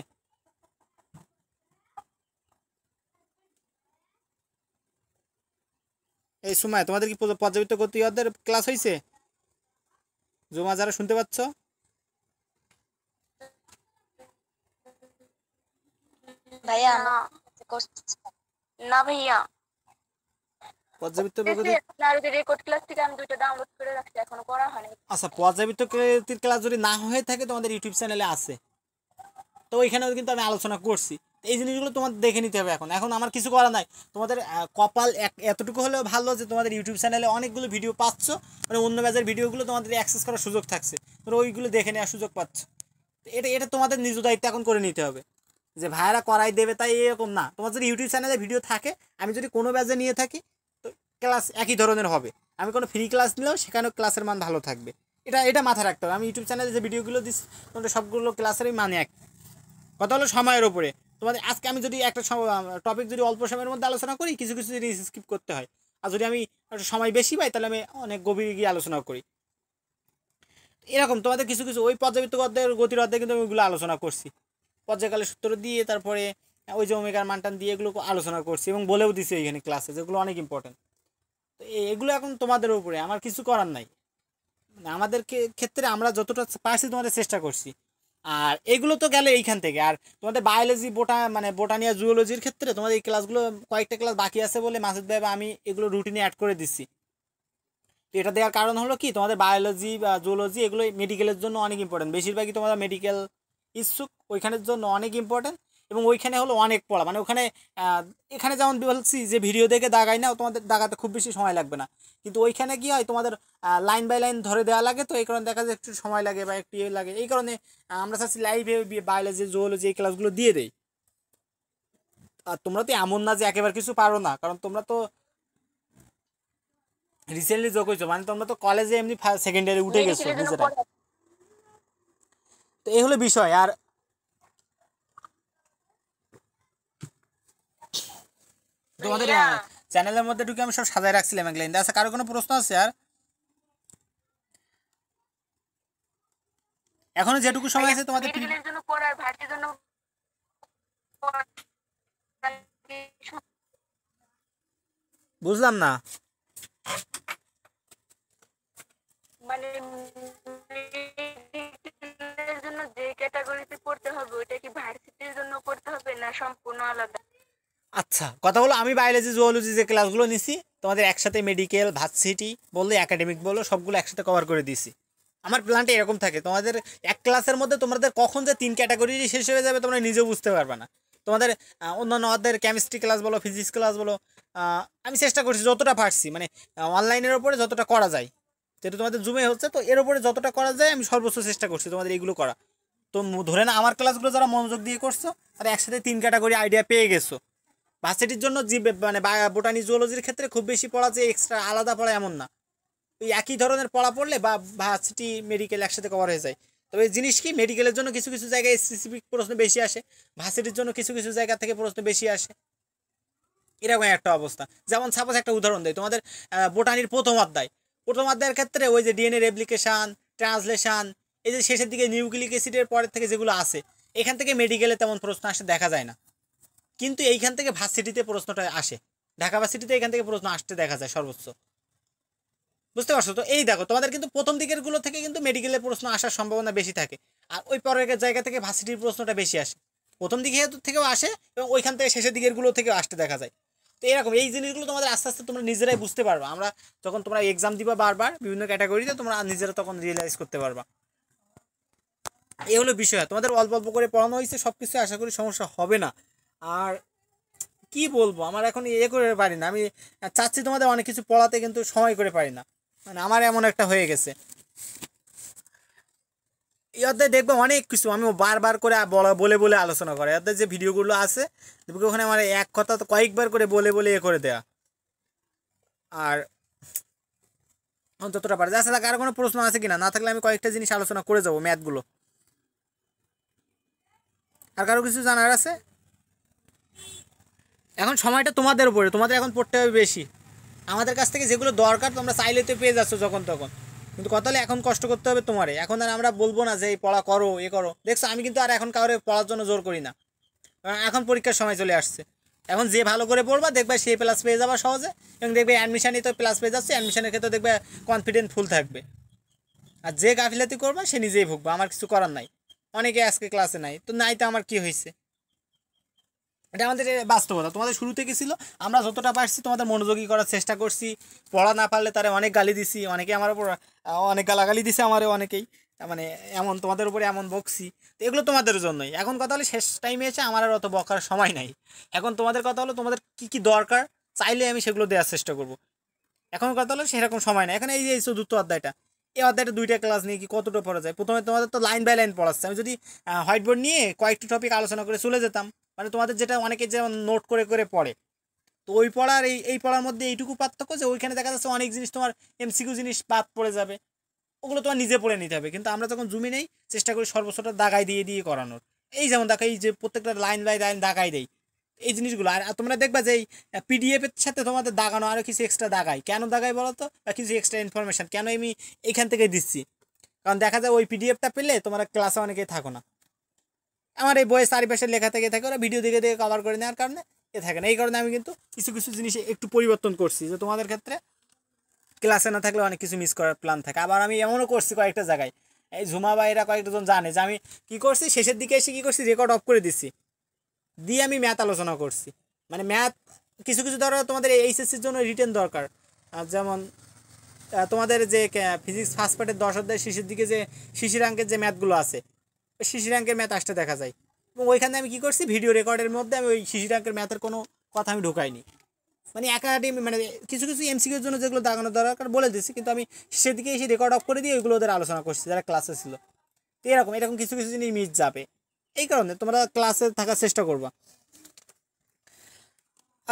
এই সময় তোমাদের কি পর্যাবৃত্ত গতি অধ্যায়ের ক্লাস হয়েছে জমা যারা শুনতে পাচ্ছ ভাইয়া না ভাইয়া পর্যাবৃত্ত হ্যাঁ, হ্যাঁ, রেকর্ড আচ্ছা পর্যাবৃত্ত ক্লাস যদি না হয়ে থাকে তোমাদের ইউটিউব চ্যানেলে আছে তো ওইখানেও কিন্তু আমি আলোচনা করছি এই জিনিসগুলো তোমাদের দেখে নিতে হবে এখন এখন আমার কিছু করা নাই তোমাদের কপাল এতটুকু হলেও ভালো যে তোমাদের ইউটিউব চ্যানেলে অনেকগুলো ভিডিও পাচ্ছ মানে অন্য ব্যাচের ভিডিওগুলো তোমাদের অ্যাক্সেস করার সুযোগ থাকছে তোমরা ওইগুলো দেখে নেওয়ার সুযোগ পাচ্ছ এটা এটা তোমাদের নিজ দায়িত্ব এখন করে নিতে হবে যে ভাইয়েরা করাই দেবে তাই এরকম না তোমার যদি ইউটিউব চ্যানেলে ভিডিও থাকে আমি যদি কোনো ব্যাচে নিয়ে থাকি ক্লাস একই ধরনের হবে আমি কোনো ফ্রি ক্লাস নিলেও সেখানেও ক্লাসের মান ভালো থাকবে এটা এটা মাথায় রাখতে হবে আমি ইউটিউব চ্যানেলে যে ভিডিওগুলো দিস তোমাদের সবগুলো ক্লাসেরই মানে এক কথা হলো সময়ের ওপরে তোমাদের আজকে আমি যদি একটা টপিক যদি অল্প সময়ের মধ্যে আলোচনা করি কিছু কিছু জিনিস স্কিপ করতে হয় আর যদি আমি সময় বেশি পাই তাহলে আমি অনেক গভীরে গিয়ে আলোচনা করি এরকম তোমাদের কিছু কিছু ওই পর্যাবৃত্ত অধ্যায়ের গতির অধ্যায় কিন্তু আমি ওগুলো আলোচনা করছি পর্যায়কালের সূত্র দিয়ে তারপরে ওই যে ওমেগার মানটান দিয়ে এগুলো আলোচনা করছি এবং বলেও দিছি এইখানে ক্লাসে যেগুলো অনেক ইম্পর্টেন্ট তো এগুলো এখন তোমাদের উপরে আমার কিছু করার নাই মানে আমাদের ক্ষেত্রে আমরা যতটা পারছি তোমাদের চেষ্টা করছি আর এগুলো তো গেলে এইখান থেকে আর তোমাদের বায়োলজি বোটা মানে বোটানিয়া জুওলজির ক্ষেত্রে তোমাদের এই ক্লাসগুলো কয়েকটা ক্লাস বাকি আছে বলে মাসুদ ভাই আমি এগুলো রুটিনে অ্যাড করে দিচ্ছি তো এটা দেওয়ার কারণ হলো কি তোমাদের বায়োলজি বা জুওলজি এগুলো মেডিকেলের জন্য অনেক ইম্পর্টেন্ট বেশিরভাগই তোমাদের মেডিকেল ইচ্ছুক ওইখানের জন্য অনেক ইম্পর্টেন্ট এবং ওইখানে হলো অনেক পড়া মানে ওখানে এখানে যেমন বলছি যে ভিডিও দেখে দাগাই না তোমাদের দাগাতে খুব বেশি সময় লাগবে না কিন্তু ওইখানে কি হয় তোমাদের লাইন বাই লাইন ধরে দেওয়া লাগে তো এই কারণে দেখা যায় একটু সময় লাগে বা একটু ইয়ে লাগে এই কারণে আমরা চাচ্ছি লাইভে বায়োলজি জুওলজি এই ক্লাসগুলো দিয়ে দেই আর তোমরা তো এমন না যে একেবারে কিছু পারো না কারণ তোমরা তো রিসেন্টলি যোগ হয়েছো মানে তোমরা তো কলেজে এমনি সেকেন্ড ইয়ারে উঠে গেছো নিজেরা তো এই হলো বিষয় আর তোমাদের চ্যানেলের মধ্যে ঢুকে আমি সব সাজায় রাখছিলাম আচ্ছা কারো কোনো প্রশ্ন আছে আর এখনো যেটুকু সময় আছে তোমাদের বুঝলাম না মানে জন্য যে ক্যাটাগরিতে পড়তে হবে ওটা কি ভার্সিটির জন্য পড়তে হবে না সম্পূর্ণ আলাদা আচ্ছা কথা হলো আমি বায়োলজি জুওলজি যে ক্লাসগুলো নিছি তোমাদের একসাথে মেডিকেল ভার্সিটি বললে একাডেমিক বলো সবগুলো একসাথে কভার করে দিছি আমার প্ল্যানটা এরকম থাকে তোমাদের এক ক্লাসের মধ্যে তোমাদের কখন যে তিন ক্যাটাগরি শেষ হয়ে যাবে তোমরা নিজেও বুঝতে পারবে না তোমাদের অন্যান্য অদের কেমিস্ট্রি ক্লাস বলো ফিজিক্স ক্লাস বলো আমি চেষ্টা করছি যতটা পারছি মানে অনলাইনের ওপরে যতটা করা যায় যেহেতু তোমাদের জুমে হচ্ছে তো এর ওপরে যতটা করা যায় আমি সর্বোচ্চ চেষ্টা করছি তোমাদের এগুলো করা তো ধরে না আমার ক্লাসগুলো যারা মনোযোগ দিয়ে করছো তারা একসাথে তিন ক্যাটাগরি আইডিয়া পেয়ে গেছো ভার্সিটির জন্য জীব মানে বোটানি জুওলজির ক্ষেত্রে খুব বেশি পড়া যে এক্সট্রা আলাদা পড়া এমন না ওই একই ধরনের পড়া পড়লে বা ভার্সিটি মেডিকেল একসাথে কভার হয়ে যায় তবে এই জিনিস কি মেডিকেলের জন্য কিছু কিছু জায়গায় স্পেসিফিক প্রশ্ন বেশি আসে ভার্সিটির জন্য কিছু কিছু জায়গা থেকে প্রশ্ন বেশি আসে এরকম একটা অবস্থা যেমন সাপোজ একটা উদাহরণ দেয় তোমাদের বোটানির প্রথম অধ্যায় প্রথম অধ্যায়ের ক্ষেত্রে ওই যে ডিএনএ রেপ্লিকেশান ট্রান্সলেশান এই যে শেষের দিকে নিউক্লিক অ্যাসিডের পরের থেকে যেগুলো আসে এখান থেকে মেডিকেলে তেমন প্রশ্ন আসে দেখা যায় না কিন্তু এইখান থেকে ভার্সিটিতে প্রশ্নটা আসে ঢাকা ভার্সিটিতে এখান থেকে প্রশ্ন আসতে দেখা যায় সর্বোচ্চ বুঝতে পারছো তো এই দেখো তোমাদের কিন্তু প্রথম দিকের গুলো থেকে কিন্তু মেডিকেলের প্রশ্ন আসার সম্ভাবনা বেশি থাকে আর ওই পরের জায়গা থেকে ভার্সিটির প্রশ্নটা বেশি আসে প্রথম দিকে থেকেও আসে এবং ওইখান থেকে শেষের দিকের গুলো থেকেও আসতে দেখা যায় তো এরকম এই জিনিসগুলো তোমাদের আস্তে আস্তে তোমরা নিজেরাই বুঝতে পারবা আমরা যখন তোমরা এক্সাম দিবা বারবার বিভিন্ন ক্যাটাগরিতে তোমরা নিজেরা তখন রিয়েলাইজ করতে পারবা এই হলো বিষয় তোমাদের অল্প অল্প করে পড়ানো হয়েছে সব কিছু আশা করি সমস্যা হবে না আর কি বলবো আমার এখন ইয়ে করে পারি না আমি চাচ্ছি তোমাদের অনেক কিছু পড়াতে কিন্তু সময় করে পারি না মানে আমার এমন একটা হয়ে গেছে ইয়াতে দেখবো অনেক কিছু আমি বারবার করে বলা বলে বলে আলোচনা করে ইয়াতে যে ভিডিওগুলো আছে দেখবে ওখানে আমার এক কথা তো কয়েকবার করে বলে বলে এ করে দেয়া আর যতটা পারে আচ্ছা কারো কোনো প্রশ্ন আছে কিনা না থাকলে আমি কয়েকটা জিনিস আলোচনা করে যাবো ম্যাথগুলো আর কারো কিছু জানার আছে এখন সময়টা তোমাদের উপরে তোমাদের এখন পড়তে হবে বেশি আমাদের কাছ থেকে যেগুলো দরকার তোমরা চাইলে তো পেয়ে যাচ্ছ যখন তখন কিন্তু কথা হলে এখন কষ্ট করতে হবে তোমারে এখন আর আমরা বলবো না যে এই পড়া করো এ করো দেখছো আমি কিন্তু আর এখন কাউরে পড়ার জন্য জোর করি না এখন পরীক্ষার সময় চলে আসছে এখন যে ভালো করে পড়বা দেখবে সে প্লাস পেয়ে যাবা সহজে এবং দেখবে অ্যাডমিশানই তো প্লাস পেয়ে যাচ্ছে অ্যাডমিশানের ক্ষেত্রে দেখবে কনফিডেন্ট ফুল থাকবে আর যে গাফিলাতি করবা সে নিজেই ভুগবা আমার কিছু করার নাই অনেকে আজকে ক্লাসে নাই তো নাই তো আমার কি হয়েছে এটা আমাদের বাস্তবতা তোমাদের শুরু থেকে ছিল আমরা যতটা পারছি তোমাদের মনোযোগী করার চেষ্টা করছি পড়া না পারলে তারা অনেক গালি দিছি অনেকে আমার ওপর অনেক গালাগালি দিছে আমারও অনেকেই মানে এমন তোমাদের উপরে এমন বকছি তো এগুলো তোমাদের জন্যই এখন কথা হলো শেষ টাইমে এসে আমার আর অত বকার সময় নাই এখন তোমাদের কথা হলো তোমাদের কি কি দরকার চাইলে আমি সেগুলো দেওয়ার চেষ্টা করব এখন কথা হলো সেরকম সময় নাই এখন এই যে এই চতুর্থ অধ্যায়টা এই অধ্যায়টা দুইটা ক্লাস নিয়ে কি কতটা পড়া যায় প্রথমে তোমাদের তো লাইন বাই লাইন পড়াচ্ছে আমি যদি হোয়াইট বোর্ড নিয়ে কয়েকটি টপিক আলোচনা করে চলে যেতাম মানে তোমাদের যেটা অনেকে যেমন নোট করে করে পড়ে তো ওই পড়ার এই এই পড়ার মধ্যে এইটুকু পার্থক্য যে ওইখানে দেখা যাচ্ছে অনেক জিনিস তোমার এমসিকিউ জিনিস বাদ পড়ে যাবে ওগুলো তোমার নিজে পড়ে নিতে হবে কিন্তু আমরা যখন জুমি নেই চেষ্টা করি সর্বস্বটা দাগাই দিয়ে দিয়ে করানোর এই যেমন দেখো এই যে প্রত্যেকটা লাইন বাই লাইন দাগাই দেয় এই জিনিসগুলো আর তোমরা দেখবা যে এই পিডিএফের সাথে তোমাদের দাগানো আরও কিছু এক্সট্রা দাগায় কেন দাগাই বলো তো বা কিছু এক্সট্রা ইনফরমেশান কেন আমি এখান থেকে দিচ্ছি কারণ দেখা যায় ওই পিডিএফটা পেলে তোমরা ক্লাসে অনেকেই থাকো না আমার এই বইয়ের চারিপাশে লেখা থেকে থাকে ওরা ভিডিও দেখে দেখে কভার করে নেওয়ার কারণে এ থাকে না এই কারণে আমি কিন্তু কিছু কিছু জিনিস একটু পরিবর্তন করছি যে তোমাদের ক্ষেত্রে ক্লাসে না থাকলে অনেক কিছু মিস করার প্ল্যান থাকে আবার আমি এমনও করছি কয়েকটা জায়গায় এই ঝুমা ভাইরা জন জানে যে আমি কী করছি শেষের দিকে এসে কী করছি রেকর্ড অফ করে দিছি দিয়ে আমি ম্যাথ আলোচনা করছি মানে ম্যাথ কিছু কিছু ধরো তোমাদের এইচএসসির জন্য রিটেন দরকার যেমন তোমাদের যে ফিজিক্স ফার্স্ট পার্টের দশ অধ্যায় শিশুর দিকে যে শিশির অঙ্কের যে ম্যাথগুলো আছে শিশি র্যাঙ্কের ম্যাথ আসতে দেখা যায় এবং ওইখানে আমি কি করছি ভিডিও রেকর্ডের মধ্যে আমি ওই শিশি র্যাঙ্কের ম্যাথের কোনো কথা আমি ঢুকাইনি মানে একাডেমি মানে কিছু কিছু এমসিকিউর জন্য যেগুলো দাগানো দরকার বলে দিচ্ছি কিন্তু আমি সেদিকে এসে রেকর্ড অফ করে দিয়ে ওইগুলো ওদের আলোচনা করছি যারা ক্লাসে ছিল তো এরকম এরকম কিছু কিছু জিনিস মিস যাবে এই কারণে তোমরা ক্লাসে থাকার চেষ্টা করবা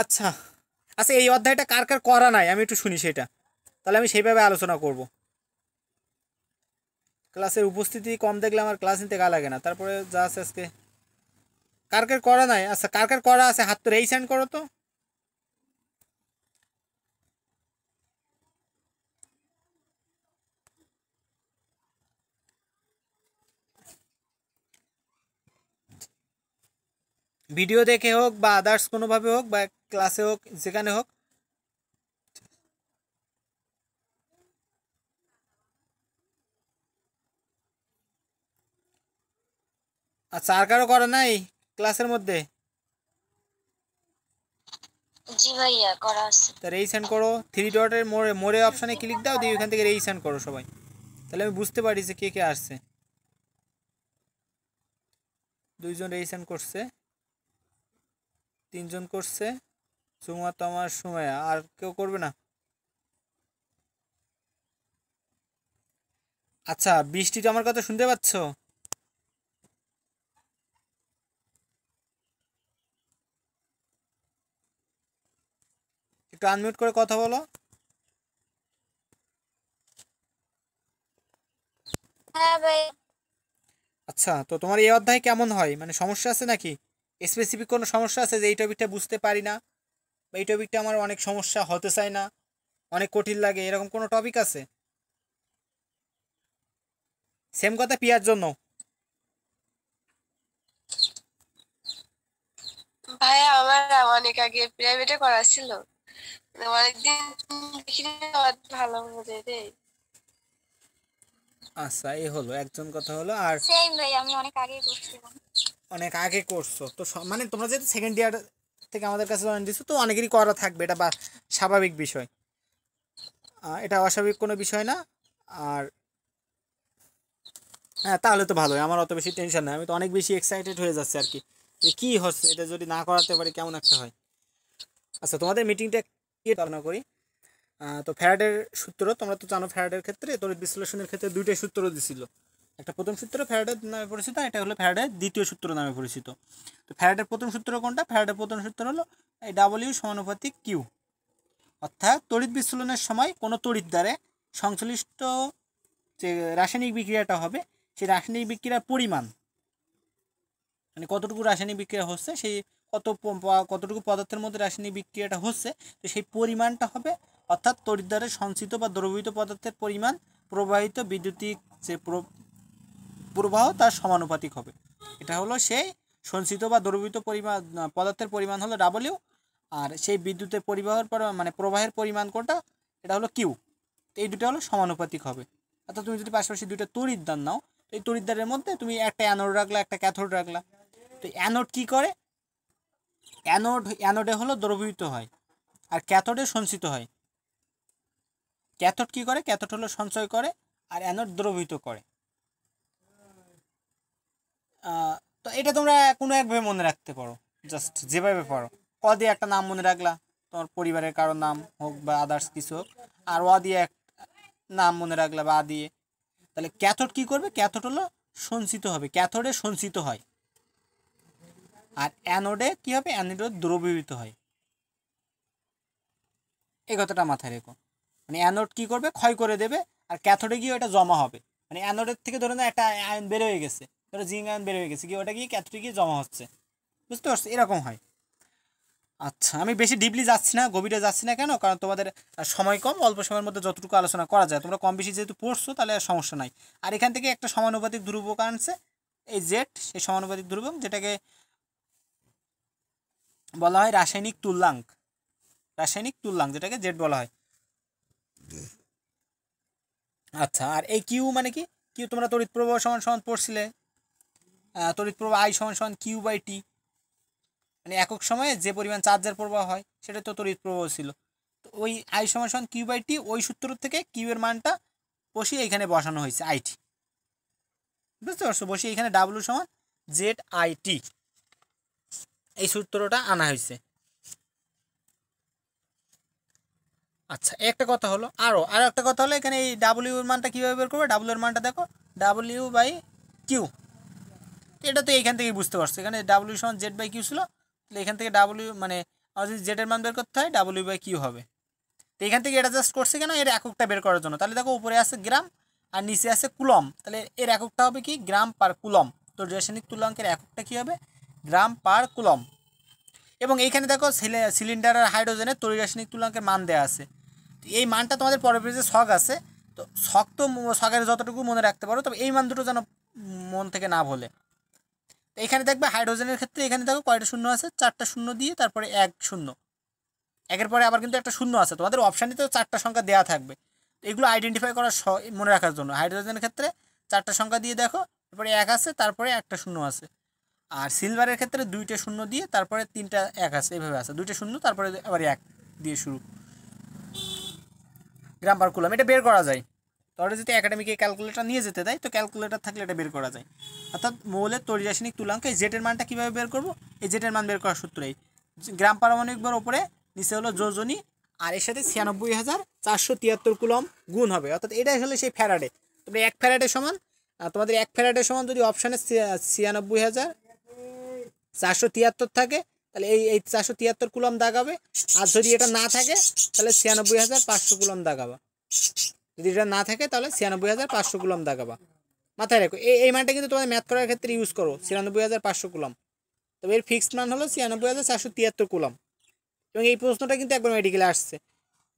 আচ্ছা আচ্ছা এই অধ্যায়টা কার কার করা নাই আমি একটু শুনি সেটা তাহলে আমি সেইভাবে আলোচনা করবো ক্লাসের উপস্থিতি কম দেখলে আমার ক্লাস নিতে গা লাগে না তারপরে যা আছে আজকে কার কার করা নাই আচ্ছা কার কার করা আছে হাত তোর এই সেন্ড করো তো ভিডিও দেখে হোক বা আদার্স কোনোভাবে হোক বা ক্লাসে হোক যেখানে হোক আচ্ছা আর কারো করে নাই ক্লাসের মধ্যে জি ভাইয়া করা আছে এই সেন্ড করো থ্রি ডটের মোড়ে মোড়ে অপশানে ক্লিক দাও দিয়ে ওইখান থেকে সেন্ড করো সবাই তাহলে আমি বুঝতে পারি যে কে কে আসছে দুইজন সেন্ড করছে তিনজন করছে সুমা তোমার সময় আর কেউ করবে না আচ্ছা বৃষ্টি তো আমার কথা শুনতে পাচ্ছ একটু আনমিউট করে কথা বলো হ্যাঁ আচ্ছা তো তোমার এই অধ্যায় কেমন হয় মানে সমস্যা আছে নাকি স্পেসিফিক কোনো সমস্যা আছে যে এই টপিকটা বুঝতে পারি না বা এই টপিকটা আমার অনেক সমস্যা হতে চায় না অনেক কঠিন লাগে এরকম কোনো টপিক আছে সেম কথা পিয়ার জন্য ভাইয়া আমার অনেক আগে প্রাইভেটে করা ছিল আচ্ছা এই হলো একজন কথা হলো আর অনেক আগে করছো তো মানে তোমরা যেহেতু সেকেন্ড ইয়ার থেকে আমাদের কাছে জয়েন দিছো তো অনেকেরই করা থাকবে এটা বা স্বাভাবিক বিষয় এটা অস্বাভাবিক কোনো বিষয় না আর হ্যাঁ তাহলে তো ভালোই আমার অত বেশি টেনশন নাই আমি তো অনেক বেশি এক্সাইটেড হয়ে যাচ্ছে আর কি যে কী হচ্ছে এটা যদি না করাতে পারি কেমন একটা হয় আচ্ছা তোমাদের মিটিংটা আলোচনা করি তো ফ্যারাডের সূত্র তোমরা তো জানো ফ্যারাডের ক্ষেত্রে তড়িৎ বিশ্লেষণের ক্ষেত্রে দুইটাই সূত্র দিছিল একটা প্রথম সূত্র ফ্যারাডের নামে পরিচিত এটা হলো ফ্যারাডের দ্বিতীয় সূত্র নামে পরিচিত তো ফ্যারাডের প্রথম সূত্র কোনটা ফ্যারাডের প্রথম সূত্র হলো এই ডাব্লিউ সমানুপাতিক কিউ অর্থাৎ তড়িৎ বিশ্লেষণের সময় কোনো তড়িৎ দ্বারে সংশ্লিষ্ট যে রাসায়নিক বিক্রিয়াটা হবে সেই রাসায়নিক বিক্রিয়ার পরিমাণ মানে কতটুকু রাসায়নিক বিক্রিয়া হচ্ছে সেই কত কতটুকু পদার্থের মধ্যে রাসায়নিক বিক্রিয়াটা হচ্ছে তো সেই পরিমাণটা হবে অর্থাৎ তরিদ্বারে সঞ্চিত বা দ্রবীভূত পদার্থের পরিমাণ প্রবাহিত বিদ্যুতিক যে প্রবাহ তার সমানুপাতিক হবে এটা হলো সেই সঞ্চিত বা দ্রবীভূত পরিমাণ পদার্থের পরিমাণ হলো ডাবলিউ আর সেই বিদ্যুতের পরিবাহের মানে প্রবাহের পরিমাণ কোনটা এটা হলো কিউ এই দুটো হলো সমানুপাতিক হবে অর্থাৎ তুমি যদি পাশাপাশি দুটো তরিদ্দার নাও এই তরিদ্দারের মধ্যে তুমি একটা অ্যানোড রাখলা একটা ক্যাথোড রাখলা তো অ্যানোড কী করে অ্যানোড অ্যানোডে হলো দ্রবীভূত হয় আর ক্যাথোডে সঞ্চিত হয় ক্যাথোড কি করে ক্যাথোড হলো সঞ্চয় করে আর অ্যানোড দ্রবীভূত করে তো এটা তোমরা কোনো একভাবে মনে রাখতে পারো জাস্ট যেভাবে পারো ক দিয়ে একটা নাম মনে রাখলা তোমার পরিবারের কারো নাম হোক বা আদার্স কিছু হোক আর অ দিয়ে এক নাম মনে রাখলা বা দিয়ে তাহলে ক্যাথোড কি করবে ক্যাথোড হলো সঞ্চিত হবে ক্যাথোডে সঞ্চিত হয় আর অ্যানোডে কি হবে অ্যানোডে দ্রবীভূত হয় এই কথাটা মাথায় রেখো মানে অ্যানোড কি করবে ক্ষয় করে দেবে আর ক্যাথোডে গিয়ে ওটা জমা হবে মানে অ্যানোডের থেকে ধরে না একটা আয়ন বের হয়ে গেছে ধরো জিঙ্ক আয়ন বের হয়ে গেছে গিয়ে ওটা গিয়ে ক্যাথোডে গিয়ে জমা হচ্ছে বুঝতে পারছো এরকম হয় আচ্ছা আমি বেশি ডিপলি যাচ্ছি না গভীরে যাচ্ছি না কেন কারণ তোমাদের সময় কম অল্প সময়ের মধ্যে যতটুকু আলোচনা করা যায় তোমরা কম বেশি যেহেতু পড়ছো তাহলে আর সমস্যা নাই আর এখান থেকে একটা সমানুপাতিক ধ্রুবক আনছে এই জেট সেই সমানুপাতিক ধ্রুবক যেটাকে বলা হয় রাসায়নিক তুল্যাঙ্ক রাসায়নিক তুল্যাঙ্ক যেটাকে জেড বলা হয় আচ্ছা আর এই কিউ মানে কি কিউ তোমরা তড়িৎ প্রবাহ সমান সমান পড়ছিলে তড়িৎ প্রবাহ আই সমান সমান কিউ বাই টি মানে একক সময়ে যে পরিমাণ চার্জের প্রবাহ হয় সেটা তো তড়িৎ প্রবাহ ছিল তো ওই আই সমান সমান কিউ বাই টি ওই সূত্র থেকে কিউ এর মানটা বসিয়ে এখানে বসানো হয়েছে আইটি বুঝতে পারছো বসিয়ে এখানে ডাব্লিউ সমান জেড আইটি এই সূত্রটা আনা হয়েছে আচ্ছা একটা কথা হলো আরও আরও একটা কথা হলো এখানে এই ডাব্লিউর মানটা কীভাবে বের করবো ডাব্লিউর মানটা দেখো ডাব্লিউ বাই কিউ এটা তো এইখান থেকেই বুঝতে পারছো এখানে ডাব্লিউ সমান জেড বাই কিউ ছিল তাহলে এখান থেকে ডাব্লিউ মানে আমাদের যদি জেডের মান বের করতে হয় ডাব্লিউ বাই কিউ হবে তো এখান থেকে এটা জাস্ট করছে কেন এর এককটা বের করার জন্য তাহলে দেখো উপরে আছে গ্রাম আর নিচে আছে কুলম তাহলে এর এককটা হবে কি গ্রাম পার কুলম তো রেশনিক তুলঙ্কের এককটা কী হবে গ্রাম পার কুলম এবং এইখানে দেখো সিলিন্ডার আর হাইড্রোজেনের তরি রাসায়নিক তুলনাঙ্কের মান দেওয়া আছে এই মানটা তোমাদের পরের পেজে শখ আছে তো শখ তো শখের যতটুকু মনে রাখতে পারো তবে এই মান দুটো যেন মন থেকে না ভোলে এখানে দেখবে হাইড্রোজেনের ক্ষেত্রে এখানে দেখো কয়টা শূন্য আছে চারটা শূন্য দিয়ে তারপরে এক শূন্য একের পরে আবার কিন্তু একটা শূন্য আছে তোমাদের অপশানে তো চারটা সংখ্যা দেওয়া থাকবে এগুলো আইডেন্টিফাই করা মনে রাখার জন্য হাইড্রোজেনের ক্ষেত্রে চারটা সংখ্যা দিয়ে দেখো এরপরে এক আছে তারপরে একটা শূন্য আছে আর সিলভারের ক্ষেত্রে দুইটা শূন্য দিয়ে তারপরে তিনটা এক আছে এভাবে আছে দুইটা শূন্য তারপরে আবার এক দিয়ে শুরু গ্রাম পার করলাম এটা বের করা যায় তাহলে যদি একাডেমিকে ক্যালকুলেটার নিয়ে যেতে দেয় তো ক্যালকুলেটার থাকলে এটা বের করা যায় অর্থাৎ মৌলের তরি রাসায়নিক তুলাঙ্ক এই জেটের মানটা কীভাবে বের করবো এই জেটের মান বের করার সূত্রেই এই গ্রাম পারমাণবিক বর ওপরে নিচে হলো যোজনী আর এর সাথে ছিয়ানব্বই হাজার চারশো তিয়াত্তর কুলম গুণ হবে অর্থাৎ এটাই হলো সেই ফ্যারাডে তোমরা এক ফ্যারাডে সমান তোমাদের এক ফ্যারাডে সমান যদি অপশানে ছিয়ানব্বই হাজার চারশো তিয়াত্তর থাকে তাহলে এই এই চারশো তিয়াত্তর কুলম দাগাবে আর যদি এটা না থাকে তাহলে ছিয়ানব্বই হাজার পাঁচশো কুলম দাগাবা যদি এটা না থাকে তাহলে ছিয়ানব্বই হাজার পাঁচশো কুলম দাগাবা মাথায় রাখো এই এই মানটা কিন্তু তোমাদের ম্যাথ করার ক্ষেত্রে ইউজ করো ছিয়ানব্বই হাজার পাঁচশো কুলম তবে এর ফিক্সড মান হলো ছিয়ানব্বই হাজার চারশো তিয়াত্তর কুলম এবং এই প্রশ্নটা কিন্তু একবার মেডিকেলে আসছে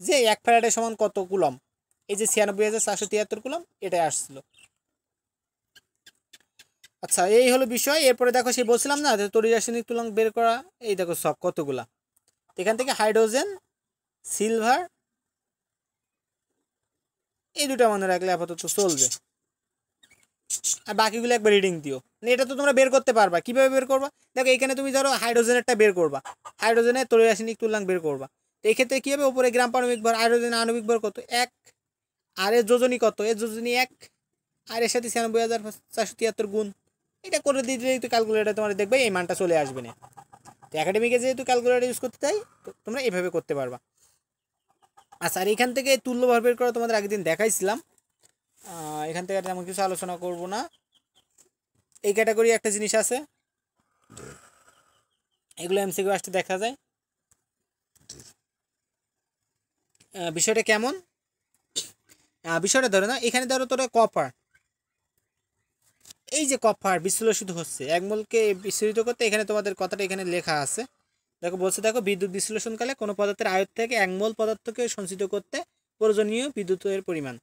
যে এক ফ্যারাডে সমান কত কুলম এই যে ছিয়ানব্বই হাজার চারশো তিয়াত্তর কুলম এটাই আসছিল আচ্ছা এই হলো বিষয় এরপরে দেখো সে বলছিলাম না তরি রাসায়নিক তুলন বের করা এই দেখো সব কতগুলা এখান থেকে হাইড্রোজেন সিলভার এই দুটা মনে রাখলে আপাতত চলবে আর বাকিগুলো একবার রিডিং দিও মানে এটা তো তোমরা বের করতে পারবা কিভাবে বের করবা দেখো এখানে তুমি ধরো হাইড্রোজেনেরটা বের করবা হাইড্রোজেনে তরি রাসায়নিক তুলনাঙ্ক বের করবা তো এক্ষেত্রে কী হবে উপরে গ্রাম পারমিক ভর হাইড্রোজেন আণবিক ভর কত এক আর এর যোজনী কত এর যোজনী এক আর এর সাথে ছিয়ানব্বই হাজার চারশো তিয়াত্তর গুণ এটা করে দিলে তো ক্যালকুলেটার তোমার দেখবে এই মানটা চলে আসবে না তো অ্যাকাডেমিকে যেহেতু ক্যালকুলেটার ইউজ করতে চাই তোমরা এভাবে করতে পারবা আচ্ছা আর এখান থেকে তুল্য ভার বের করা তোমাদের আগের দিন দেখাইছিলাম এখান থেকে তেমন কিছু আলোচনা করব না এই ক্যাটাগরি একটা জিনিস আছে এগুলো এমসিকিউ আসতে দেখা যায় বিষয়টা কেমন বিষয়টা ধরো না এখানে ধরো তোরা কপার এই যে কফার বিশ্লেষিত হচ্ছে একমূলকে বিশ্লেষিত করতে এখানে তোমাদের কথাটা এখানে লেখা আছে দেখো বলছে দেখো বিদ্যুৎ বিশ্লেষণকালে কোনো পদার্থের আয়ন থেকে একমূল পদার্থকে সঞ্চিত করতে প্রয়োজনীয় বিদ্যুতের পরিমাণ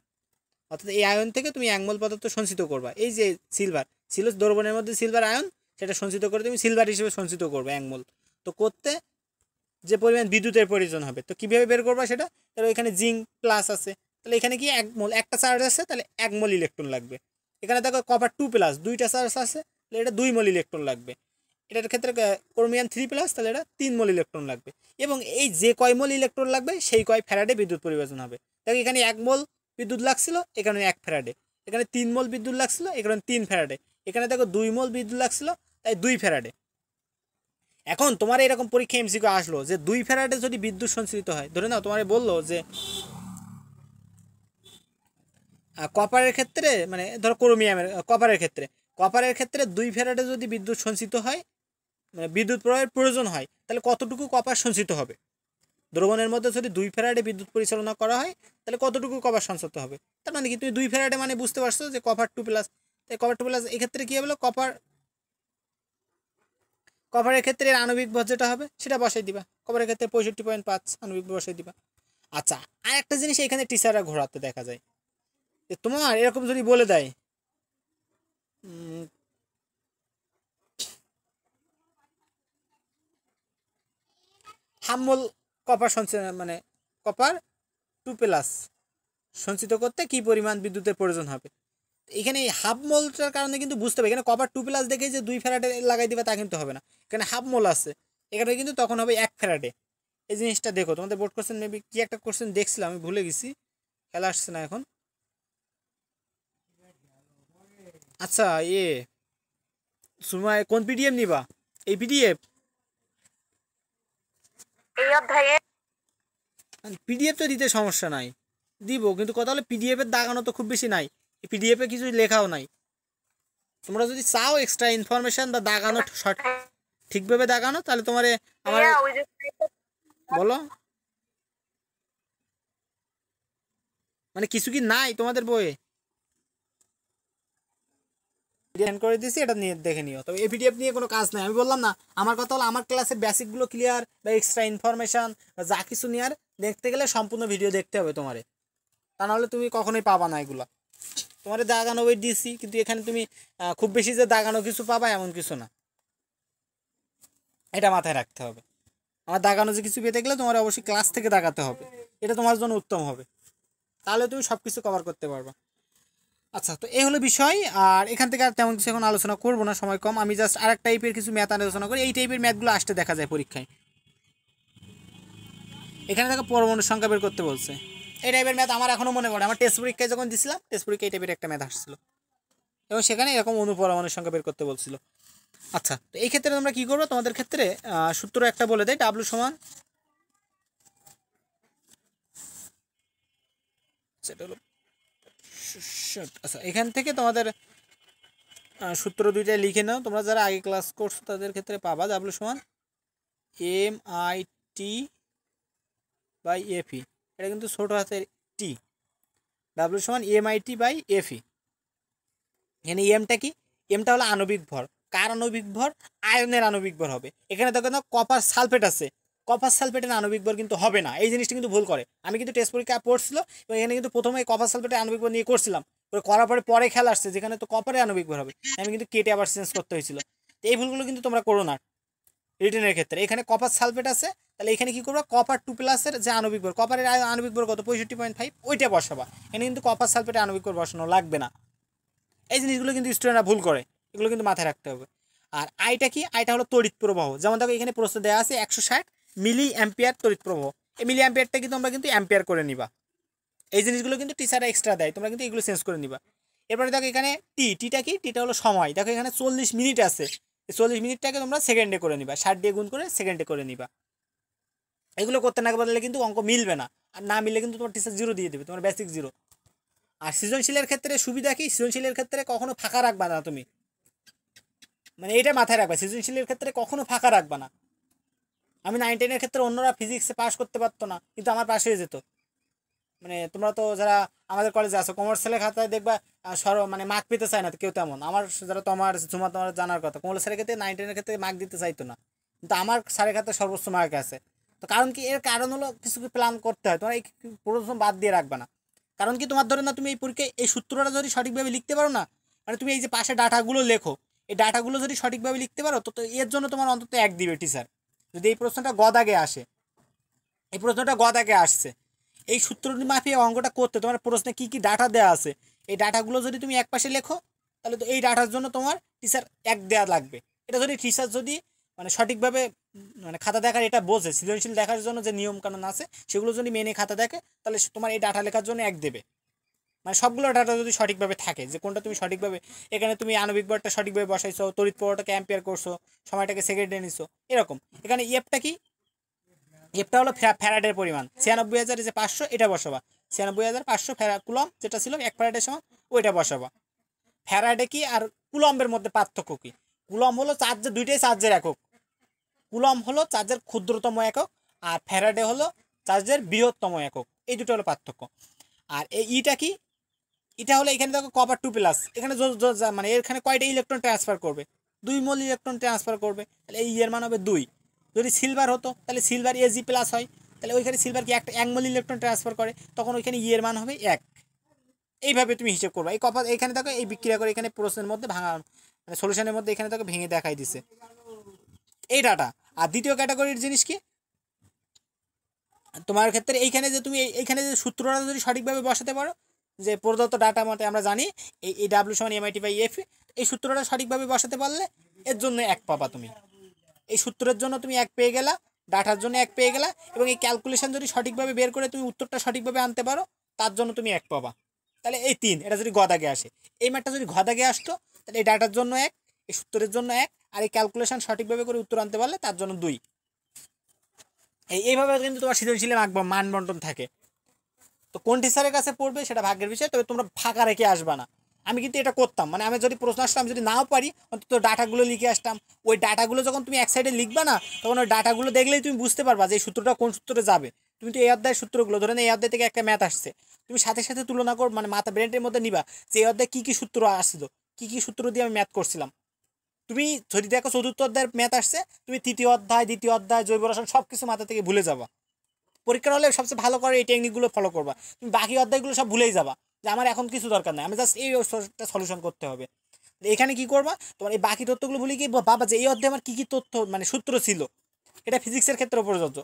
অর্থাৎ এই আয়ন থেকে তুমি একমল পদার্থ সঞ্চিত করবা এই যে সিলভার ছিল দ্রবণের মধ্যে সিলভার আয়ন সেটা সঞ্চিত করে তুমি সিলভার হিসেবে সঞ্চিত করবে একমল তো করতে যে পরিমাণ বিদ্যুতের প্রয়োজন হবে তো কীভাবে বের করবা সেটা তাহলে এখানে জিঙ্ক প্লাস আছে তাহলে এখানে কি একমল একটা চার্জ আছে তাহলে একমল ইলেকট্রন লাগবে এখানে দেখো কপার টু প্লাস দুইটা চার্জ আছে তাহলে এটা দুই মল ইলেকট্রন লাগবে এটার ক্ষেত্রে ক্রোমিয়ান থ্রি প্লাস তাহলে এটা তিন মল ইলেকট্রন লাগবে এবং এই যে কয় মল ইলেকট্রন লাগবে সেই কয় ফেরাডে বিদ্যুৎ পরিবর্তন হবে দেখো এখানে এক মল বিদ্যুৎ লাগছিল এখানে এক ফেরাডে এখানে তিন মল বিদ্যুৎ লাগছিল এখানে তিন ফেরাডে এখানে দেখো দুই মল বিদ্যুৎ লাগছিল তাই দুই ফেরাডে এখন তোমার এরকম পরীক্ষা এমসিকে আসলো যে দুই ফেরাডে যদি বিদ্যুৎ সঞ্চিত হয় ধরে নাও তোমার বললো যে কপারের ক্ষেত্রে মানে ধরো ক্রোমিয়ামের কপারের ক্ষেত্রে কপারের ক্ষেত্রে দুই ফেরাটে যদি বিদ্যুৎ সঞ্চিত হয় মানে বিদ্যুৎ প্রবাহের প্রয়োজন হয় তাহলে কতটুকু কপার সঞ্চিত হবে দ্রবণের মধ্যে যদি দুই ফেরাটে বিদ্যুৎ পরিচালনা করা হয় তাহলে কতটুকু কপার সঞ্চিত হবে তার মানে কি তুমি দুই ফেরাটে মানে বুঝতে পারছো যে copper two plus copper two plus এক্ষেত্রে কী হলো কপার কভারের ক্ষেত্রে এর আণবিক ভর যেটা হবে সেটা বসাই দিবা কভারের ক্ষেত্রে পঁয়ষট্টি পয়েন্ট পাঁচ আণবিক বসাই দিবা আচ্ছা আর একটা জিনিস এখানে টিচাররা ঘোরাতে দেখা যায় যে তোমার এরকম যদি বলে দেয় হাম্মল কপার সঞ্চিত মানে কপার টু প্লাস সঞ্চিত করতে কি পরিমাণ বিদ্যুতের প্রয়োজন হবে এখানে এই হাফমোলটার কারণে কিন্তু বুঝতে হবে এখানে কপার টু প্লাস দেখে যে দুই ফেরাটে লাগাই দিবে তা কিন্তু হবে না এখানে হাফমোল আছে এখানে কিন্তু তখন হবে এক ফেরাটে এই জিনিসটা দেখো তোমাদের বোর্ড কোশ্চেন মেবি কি একটা কোশ্চেন দেখছিলাম আমি ভুলে গেছি খেলা আসছে না এখন আচ্ছা এ সুমাই কোন পিডিএফ নিবা এই পিডিএফ এই অধ্যায়ে পিডিএফ তো দিতে সমস্যা নাই দিব কিন্তু কথা হলো পিডিএফ এর দাগানো তো খুব বেশি নাই এই পিডিএফ এ কিছু লেখাও নাই তোমরা যদি চাও এক্সট্রা ইনফরমেশন বা দাগানো শর্ট ঠিকভাবে দাগানো তাহলে তোমার আমার বলো মানে কিছু কি নাই তোমাদের বইয়ে সেন্ড করে দিছি এটা নিয়ে দেখে নিও তবে এই পিডিএফ নিয়ে কোনো কাজ নাই আমি বললাম না আমার কথা হলো আমার ক্লাসের বেসিকগুলো ক্লিয়ার বা এক্সট্রা ইনফরমেশান যা কিছু নেওয়ার দেখতে গেলে সম্পূর্ণ ভিডিও দেখতে হবে তোমারে তা নাহলে তুমি কখনোই পাবা না এগুলো তোমার দাগানো ওই ডিসি কিন্তু এখানে তুমি খুব বেশি যে দাগানো কিছু পাবা এমন কিছু না এটা মাথায় রাখতে হবে আমার দাগানো যে কিছু পেতে গেলে তোমার অবশ্যই ক্লাস থেকে দাগাতে হবে এটা তোমার জন্য উত্তম হবে তাহলে তুমি সব কিছু কভার করতে পারবা আচ্ছা তো এই হলো বিষয় আর এখান থেকে আর তেমন কিছু এখন আলোচনা করবো না সময় কম আমি জাস্ট আর এক টাইপের কিছু ম্যাথ আলোচনা করি এই টাইপের ম্যাথগুলো আসতে দেখা যায় পরীক্ষায় এখানে দেখো পরমাণু সংখ্যা বের করতে বলছে এই টাইপের ম্যাথ আমার এখনও মনে পড়ে আমার টেস্ট পরীক্ষায় যখন দিছিলাম টেস্ট পরীক্ষায় এই টাইপের একটা ম্যাথ আসছিল এবং সেখানে এরকম অনুপরমাণু সংখ্যা বের করতে বলছিল আচ্ছা তো এই ক্ষেত্রে তোমরা কী করবো তোমাদের ক্ষেত্রে সূত্র একটা বলে দেয় ডাব্লু সমান সেটা হলো আচ্ছা এখান থেকে তোমাদের সূত্র দুইটা লিখে নাও তোমরা যারা আগে ক্লাস করছো তাদের ক্ষেত্রে পাবা ডাব্লু সমান m I t by F এটা কিন্তু ছোটো হাতের টি ডাব্লু সমান m I t by F এখানে এমটা কি এমটা হলো আণবিক ভর কার আণবিক ভর আয়নের আণবিক ভর হবে এখানে দেখো না কপার সালফেট আছে কপার সালফেটের আণবিক বল কিন্তু হবে না এই জিনিসটা কিন্তু ভুল করে আমি কিন্তু টেস্ট পরীক্ষা পড়ছিল এবং এখানে কিন্তু প্রথমে কপার সালফেটের আণবিক বল নিয়ে করছিলাম করার পরে পরে খেলা আসছে যেখানে তো কপারে আণবিক বল হবে আমি কিন্তু কেটে আবার চেঞ্জ করতে হয়েছিল তো এই ভুলগুলো কিন্তু তোমরা করো না রিটেনের ক্ষেত্রে এখানে কপার সালফেট আছে তাহলে এখানে কী করবো কপার টু প্লাসের যে আণবিক বর কপারের আণবিক বর কত পঁয়ষট্টি পয়েন্ট ফাইভ ওইটা বসাবা এখানে কিন্তু কপার সালফেটে আণবিক বর বসানো লাগবে না এই জিনিসগুলো কিন্তু স্টুডেন্টরা ভুল করে এগুলো কিন্তু মাথায় রাখতে হবে আর আইটা কি আইটা হলো তড়িৎ প্রবাহ যেমন দেখো এখানে প্রশ্ন দেওয়া আছে একশো ষাট মিলি অ্যাম্পিয়ার তড়িৎ প্রবাহ এই মিলি অ্যাম্পিয়ারটা কিন্তু আমরা কিন্তু অ্যাম্পিয়ার করে নিবা এই জিনিসগুলো কিন্তু টিচাররা এক্সট্রা দেয় তোমরা কিন্তু এগুলো চেঞ্জ করে নিবা এরপরে দেখো এখানে টি টিটা কি টিটা হলো সময় দেখো এখানে চল্লিশ মিনিট আছে চল্লিশ মিনিটটাকে তোমরা সেকেন্ডে করে নিবা ষাট দিয়ে গুণ করে সেকেন্ডে করে নিবা এগুলো করতে না বললে কিন্তু অঙ্ক মিলবে না আর না মিললে কিন্তু তোমার টিচার জিরো দিয়ে দেবে তোমার বেসিক জিরো আর সৃজনশীলের ক্ষেত্রে সুবিধা কি সৃজনশীলের ক্ষেত্রে কখনো ফাঁকা রাখবা না তুমি মানে এটা মাথায় রাখবা সৃজনশীলের ক্ষেত্রে কখনো ফাঁকা রাখবা না আমি নাইন টেনের ক্ষেত্রে অন্যরা ফিজিক্সে পাশ করতে পারতো না কিন্তু আমার পাশ হয়ে যেত মানে তোমরা তো যারা আমাদের কলেজে আছো কমার্সিয়ালের খাতায় দেখবা সর মানে মার্ক পেতে চায় না কেউ তেমন আমার যারা তোমার তোমার তোমার জানার কথা কমল ক্ষেত্রে নাইন টেনের ক্ষেত্রে মার্ক দিতে চাইতো না কিন্তু আমার স্যারের খাতায় সর্বোচ্চ মার্ক আছে তো কারণ কি এর কারণ হলো কিছু কি প্ল্যান করতে হয় তোমার এই প্রথম বাদ দিয়ে রাখবে না কারণ কি তোমার ধরে না তুমি এই পরীক্ষায় এই সূত্রটা যদি সঠিকভাবে লিখতে পারো না মানে তুমি এই যে পাশে ডাটাগুলো লেখো এই ডাটাগুলো যদি সঠিকভাবে লিখতে পারো তো এর জন্য তোমার অন্তত এক দিবে টিচার যদি এই প্রশ্নটা গদাগে আসে এই প্রশ্নটা গদাগে আসছে এই সূত্রটি মাফিয়ে অঙ্কটা করতে তোমার প্রশ্নে কি কি ডাটা দেওয়া আছে এই ডাটাগুলো যদি তুমি এক পাশে লেখো তাহলে তো এই ডাটার জন্য তোমার টিচার এক দেওয়া লাগবে এটা যদি টিচার যদি মানে সঠিকভাবে মানে খাতা দেখার এটা বোঝে সৃজনশীল দেখার জন্য যে নিয়মকানুন আছে সেগুলো যদি মেনে খাতা দেখে তাহলে তোমার এই ডাটা লেখার জন্য এক দেবে মানে সবগুলো ডাটা যদি সঠিকভাবে থাকে যে কোনটা তুমি সঠিকভাবে এখানে তুমি আণবিক বারটা সঠিকভাবে বসাইছো তড়িৎ প্রবাহটাকে অ্যাম্পিয়ার করছো সময়টাকে সেকেন্ডে নিছো এরকম এখানে ইএফটা e কি এপটা e হলো ফ্যারাডের পরিমাণ ছিয়ানব্বই হাজার যে পাঁচশো এটা বসাবা ছিয়ানব্বই হাজার পাঁচশো ফ্যারা কুলম যেটা ছিল এক ফ্যারাডের সময় ওইটা বসাবা ফ্যারাডে কি আর কুলম্বের মধ্যে পার্থক্য কি কুলম হলো চার্জের দুইটাই চার্জের একক কুলম হলো চার্জের ক্ষুদ্রতম একক আর ফ্যারাডে হলো চার্জের বৃহত্তম একক এই দুটো হলো পার্থক্য আর এই ইটা e কি এটা হলো এখানে দেখো কপার টু প্লাস এখানে মানে এখানে কয়টা ইলেকট্রন ট্রান্সফার করবে দুই মোল ইলেকট্রন ট্রান্সফার করবে তাহলে এই ইয়ের মান হবে দুই যদি সিলভার হতো তাহলে সিলভার এজি প্লাস হয় তাহলে ওইখানে সিলভার কি একটা এক মোল ইলেকট্রন ট্রান্সফার করে তখন ওইখানে ইয়ের মান হবে এক এইভাবে তুমি হিসেব করবে এই কপার এখানে দেখো এই বিক্রিয়া করে এখানে প্রশ্নের মধ্যে ভাঙা মানে সলিউশনের মধ্যে এখানে দেখো ভেঙে দেখাই দিছে এই ডাটা আর দ্বিতীয় ক্যাটাগরির জিনিস কি তোমার ক্ষেত্রে এইখানে যে তুমি এইখানে যে সূত্রটা যদি সঠিকভাবে বসাতে পারো যে প্রদত্ত ডাটা মতে আমরা জানি এই এই ডাব্লিউ সমান এমআইটি বাই এফ এই সূত্রটা সঠিকভাবে বসাতে পারলে এর জন্য এক পাবা তুমি এই সূত্রের জন্য তুমি এক পেয়ে গেলা ডাটার জন্য এক পেয়ে গেলা এবং এই ক্যালকুলেশন যদি সঠিকভাবে বের করে তুমি উত্তরটা সঠিকভাবে আনতে পারো তার জন্য তুমি এক পাবা তাহলে এই তিন এটা যদি গদাগে আসে এই ম্যাটটা যদি গদাগে আসতো তাহলে এই ডাটার জন্য এক এই সূত্রের জন্য এক আর এই ক্যালকুলেশন সঠিকভাবে করে উত্তর আনতে পারলে তার জন্য দুই এইভাবে কিন্তু তোমার সৃজনশীল আঁকবা মান বন্টন থাকে তো কোন টিচারের কাছে পড়বে সেটা ভাগ্যের বিষয় তবে তোমরা ফাঁকা রেখে আসবা না আমি কিন্তু এটা করতাম মানে আমি যদি প্রশ্ন আসতাম যদি নাও পারি অন্তত ডাটাগুলো লিখে আসতাম ওই ডাটাগুলো যখন তুমি এক সাইডে লিখবা না তখন ওই ডাটাগুলো দেখলেই তুমি বুঝতে পারবা যে এই সূত্রটা কোন সূত্রে যাবে তুমি তো এই অধ্যায়ের সূত্রগুলো ধরেন এই অধ্যায় থেকে একটা ম্যাথ আসছে তুমি সাথে সাথে তুলনা কর মানে মাথা ব্রেনের মধ্যে নিবা যে এই অধ্যায় কী কী সূত্র আসছিল কী কী সূত্র দিয়ে আমি ম্যাথ করছিলাম তুমি যদি দেখো চতুর্থ অধ্যায়ের ম্যাথ আসছে তুমি তৃতীয় অধ্যায় দ্বিতীয় অধ্যায় জৈব রসায়ন সব কিছু মাথা থেকে ভুলে যাবা পরীক্ষা হলে সবচেয়ে ভালো করে এই টেকনিকগুলো ফলো করবা তুমি বাকি অধ্যায়গুলো সব ভুলেই যাবা যে আমার এখন কিছু দরকার নাই আমি জাস্ট এই সলিউশন করতে হবে এখানে কি করবা তোমার এই বাকি তথ্যগুলো ভুলে গিয়ে বাবা যে এই অধ্যায়ে আমার কী কী তথ্য মানে সূত্র ছিল এটা ফিজিক্সের ক্ষেত্রে প্রযোজ্য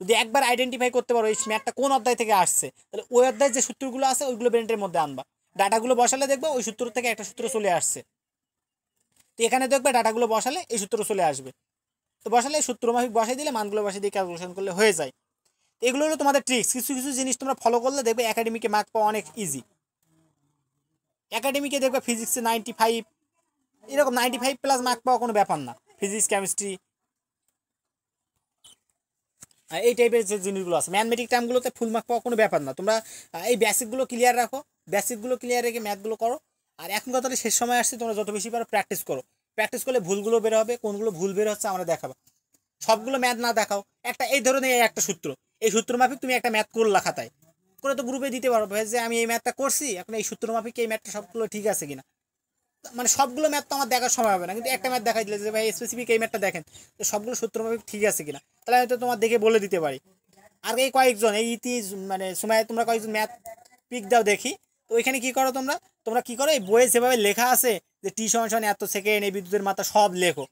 যদি একবার আইডেন্টিফাই করতে পারো এই ম্যাথটা কোন অধ্যায় থেকে আসছে তাহলে ওই অধ্যায় যে সূত্রগুলো আছে ওইগুলো ব্রেন্টের মধ্যে আনবা ডাটাগুলো বসালে দেখবা ওই সূত্র থেকে একটা সূত্র চলে আসছে তো এখানে দেখবে ডাটাগুলো বসালে এই সূত্র চলে আসবে তো বসালে সূত্র মাফিক বসাই দিলে মানগুলো বসাই দিয়ে ক্যালকুলেশন করলে হয়ে যায় এগুলো হলো তোমাদের ট্রিক্স কিছু কিছু জিনিস তোমরা ফলো করলে দেখবে একাডেমিকে মার্ক পাওয়া অনেক ইজি একাডেমিকে দেখবে ফিজিক্সে নাইনটি ফাইভ এরকম নাইনটি ফাইভ প্লাস মার্ক পাওয়া কোনো ব্যাপার না ফিজিক্স কেমিস্ট্রি এই টাইপের যে জিনিসগুলো আছে ম্যাথমেটিক টাইমগুলোতে ফুল মার্ক পাওয়া কোনো ব্যাপার না তোমরা এই বেসিকগুলো ক্লিয়ার রাখো বেসিকগুলো ক্লিয়ার রেখে ম্যাথগুলো করো আর এখন কথাটা শেষ সময় আসছে তোমরা যত বেশি পারো প্র্যাকটিস করো প্র্যাকটিস করলে ভুলগুলো বের হবে কোনগুলো ভুল বের হচ্ছে আমরা দেখাবো সবগুলো ম্যাথ না দেখাও একটা এই ধরনের একটা সূত্র এই সূত্র মাফিক তুমি একটা ম্যাথ করলা খাতায় করে তো গ্রুপে দিতে ভাই যে আমি এই ম্যাথটা করছি এখন এই সূত্র মাফিক এই ম্যাথটা সবগুলো ঠিক আছে কিনা মানে সবগুলো ম্যাথ তো আমার দেখার সময় হবে না কিন্তু একটা ম্যাথ দেখাই দিলে যে ভাই স্পেসিফিক এই ম্যাথটা দেখেন তো সবগুলো সূত্র মাফিক ঠিক আছে কিনা তাহলে আমি তো তোমার দেখে বলে দিতে পারি আর এই কয়েকজন এই ইতি মানে সময় তোমরা কয়েকজন ম্যাথ পিক দাও দেখি তো ওইখানে কি করো তোমরা তোমরা কি করো এই বইয়ে যেভাবে লেখা আছে যে টি সমান এত সেকেন্ড এই বিদ্যুতের মাথা সব লেখো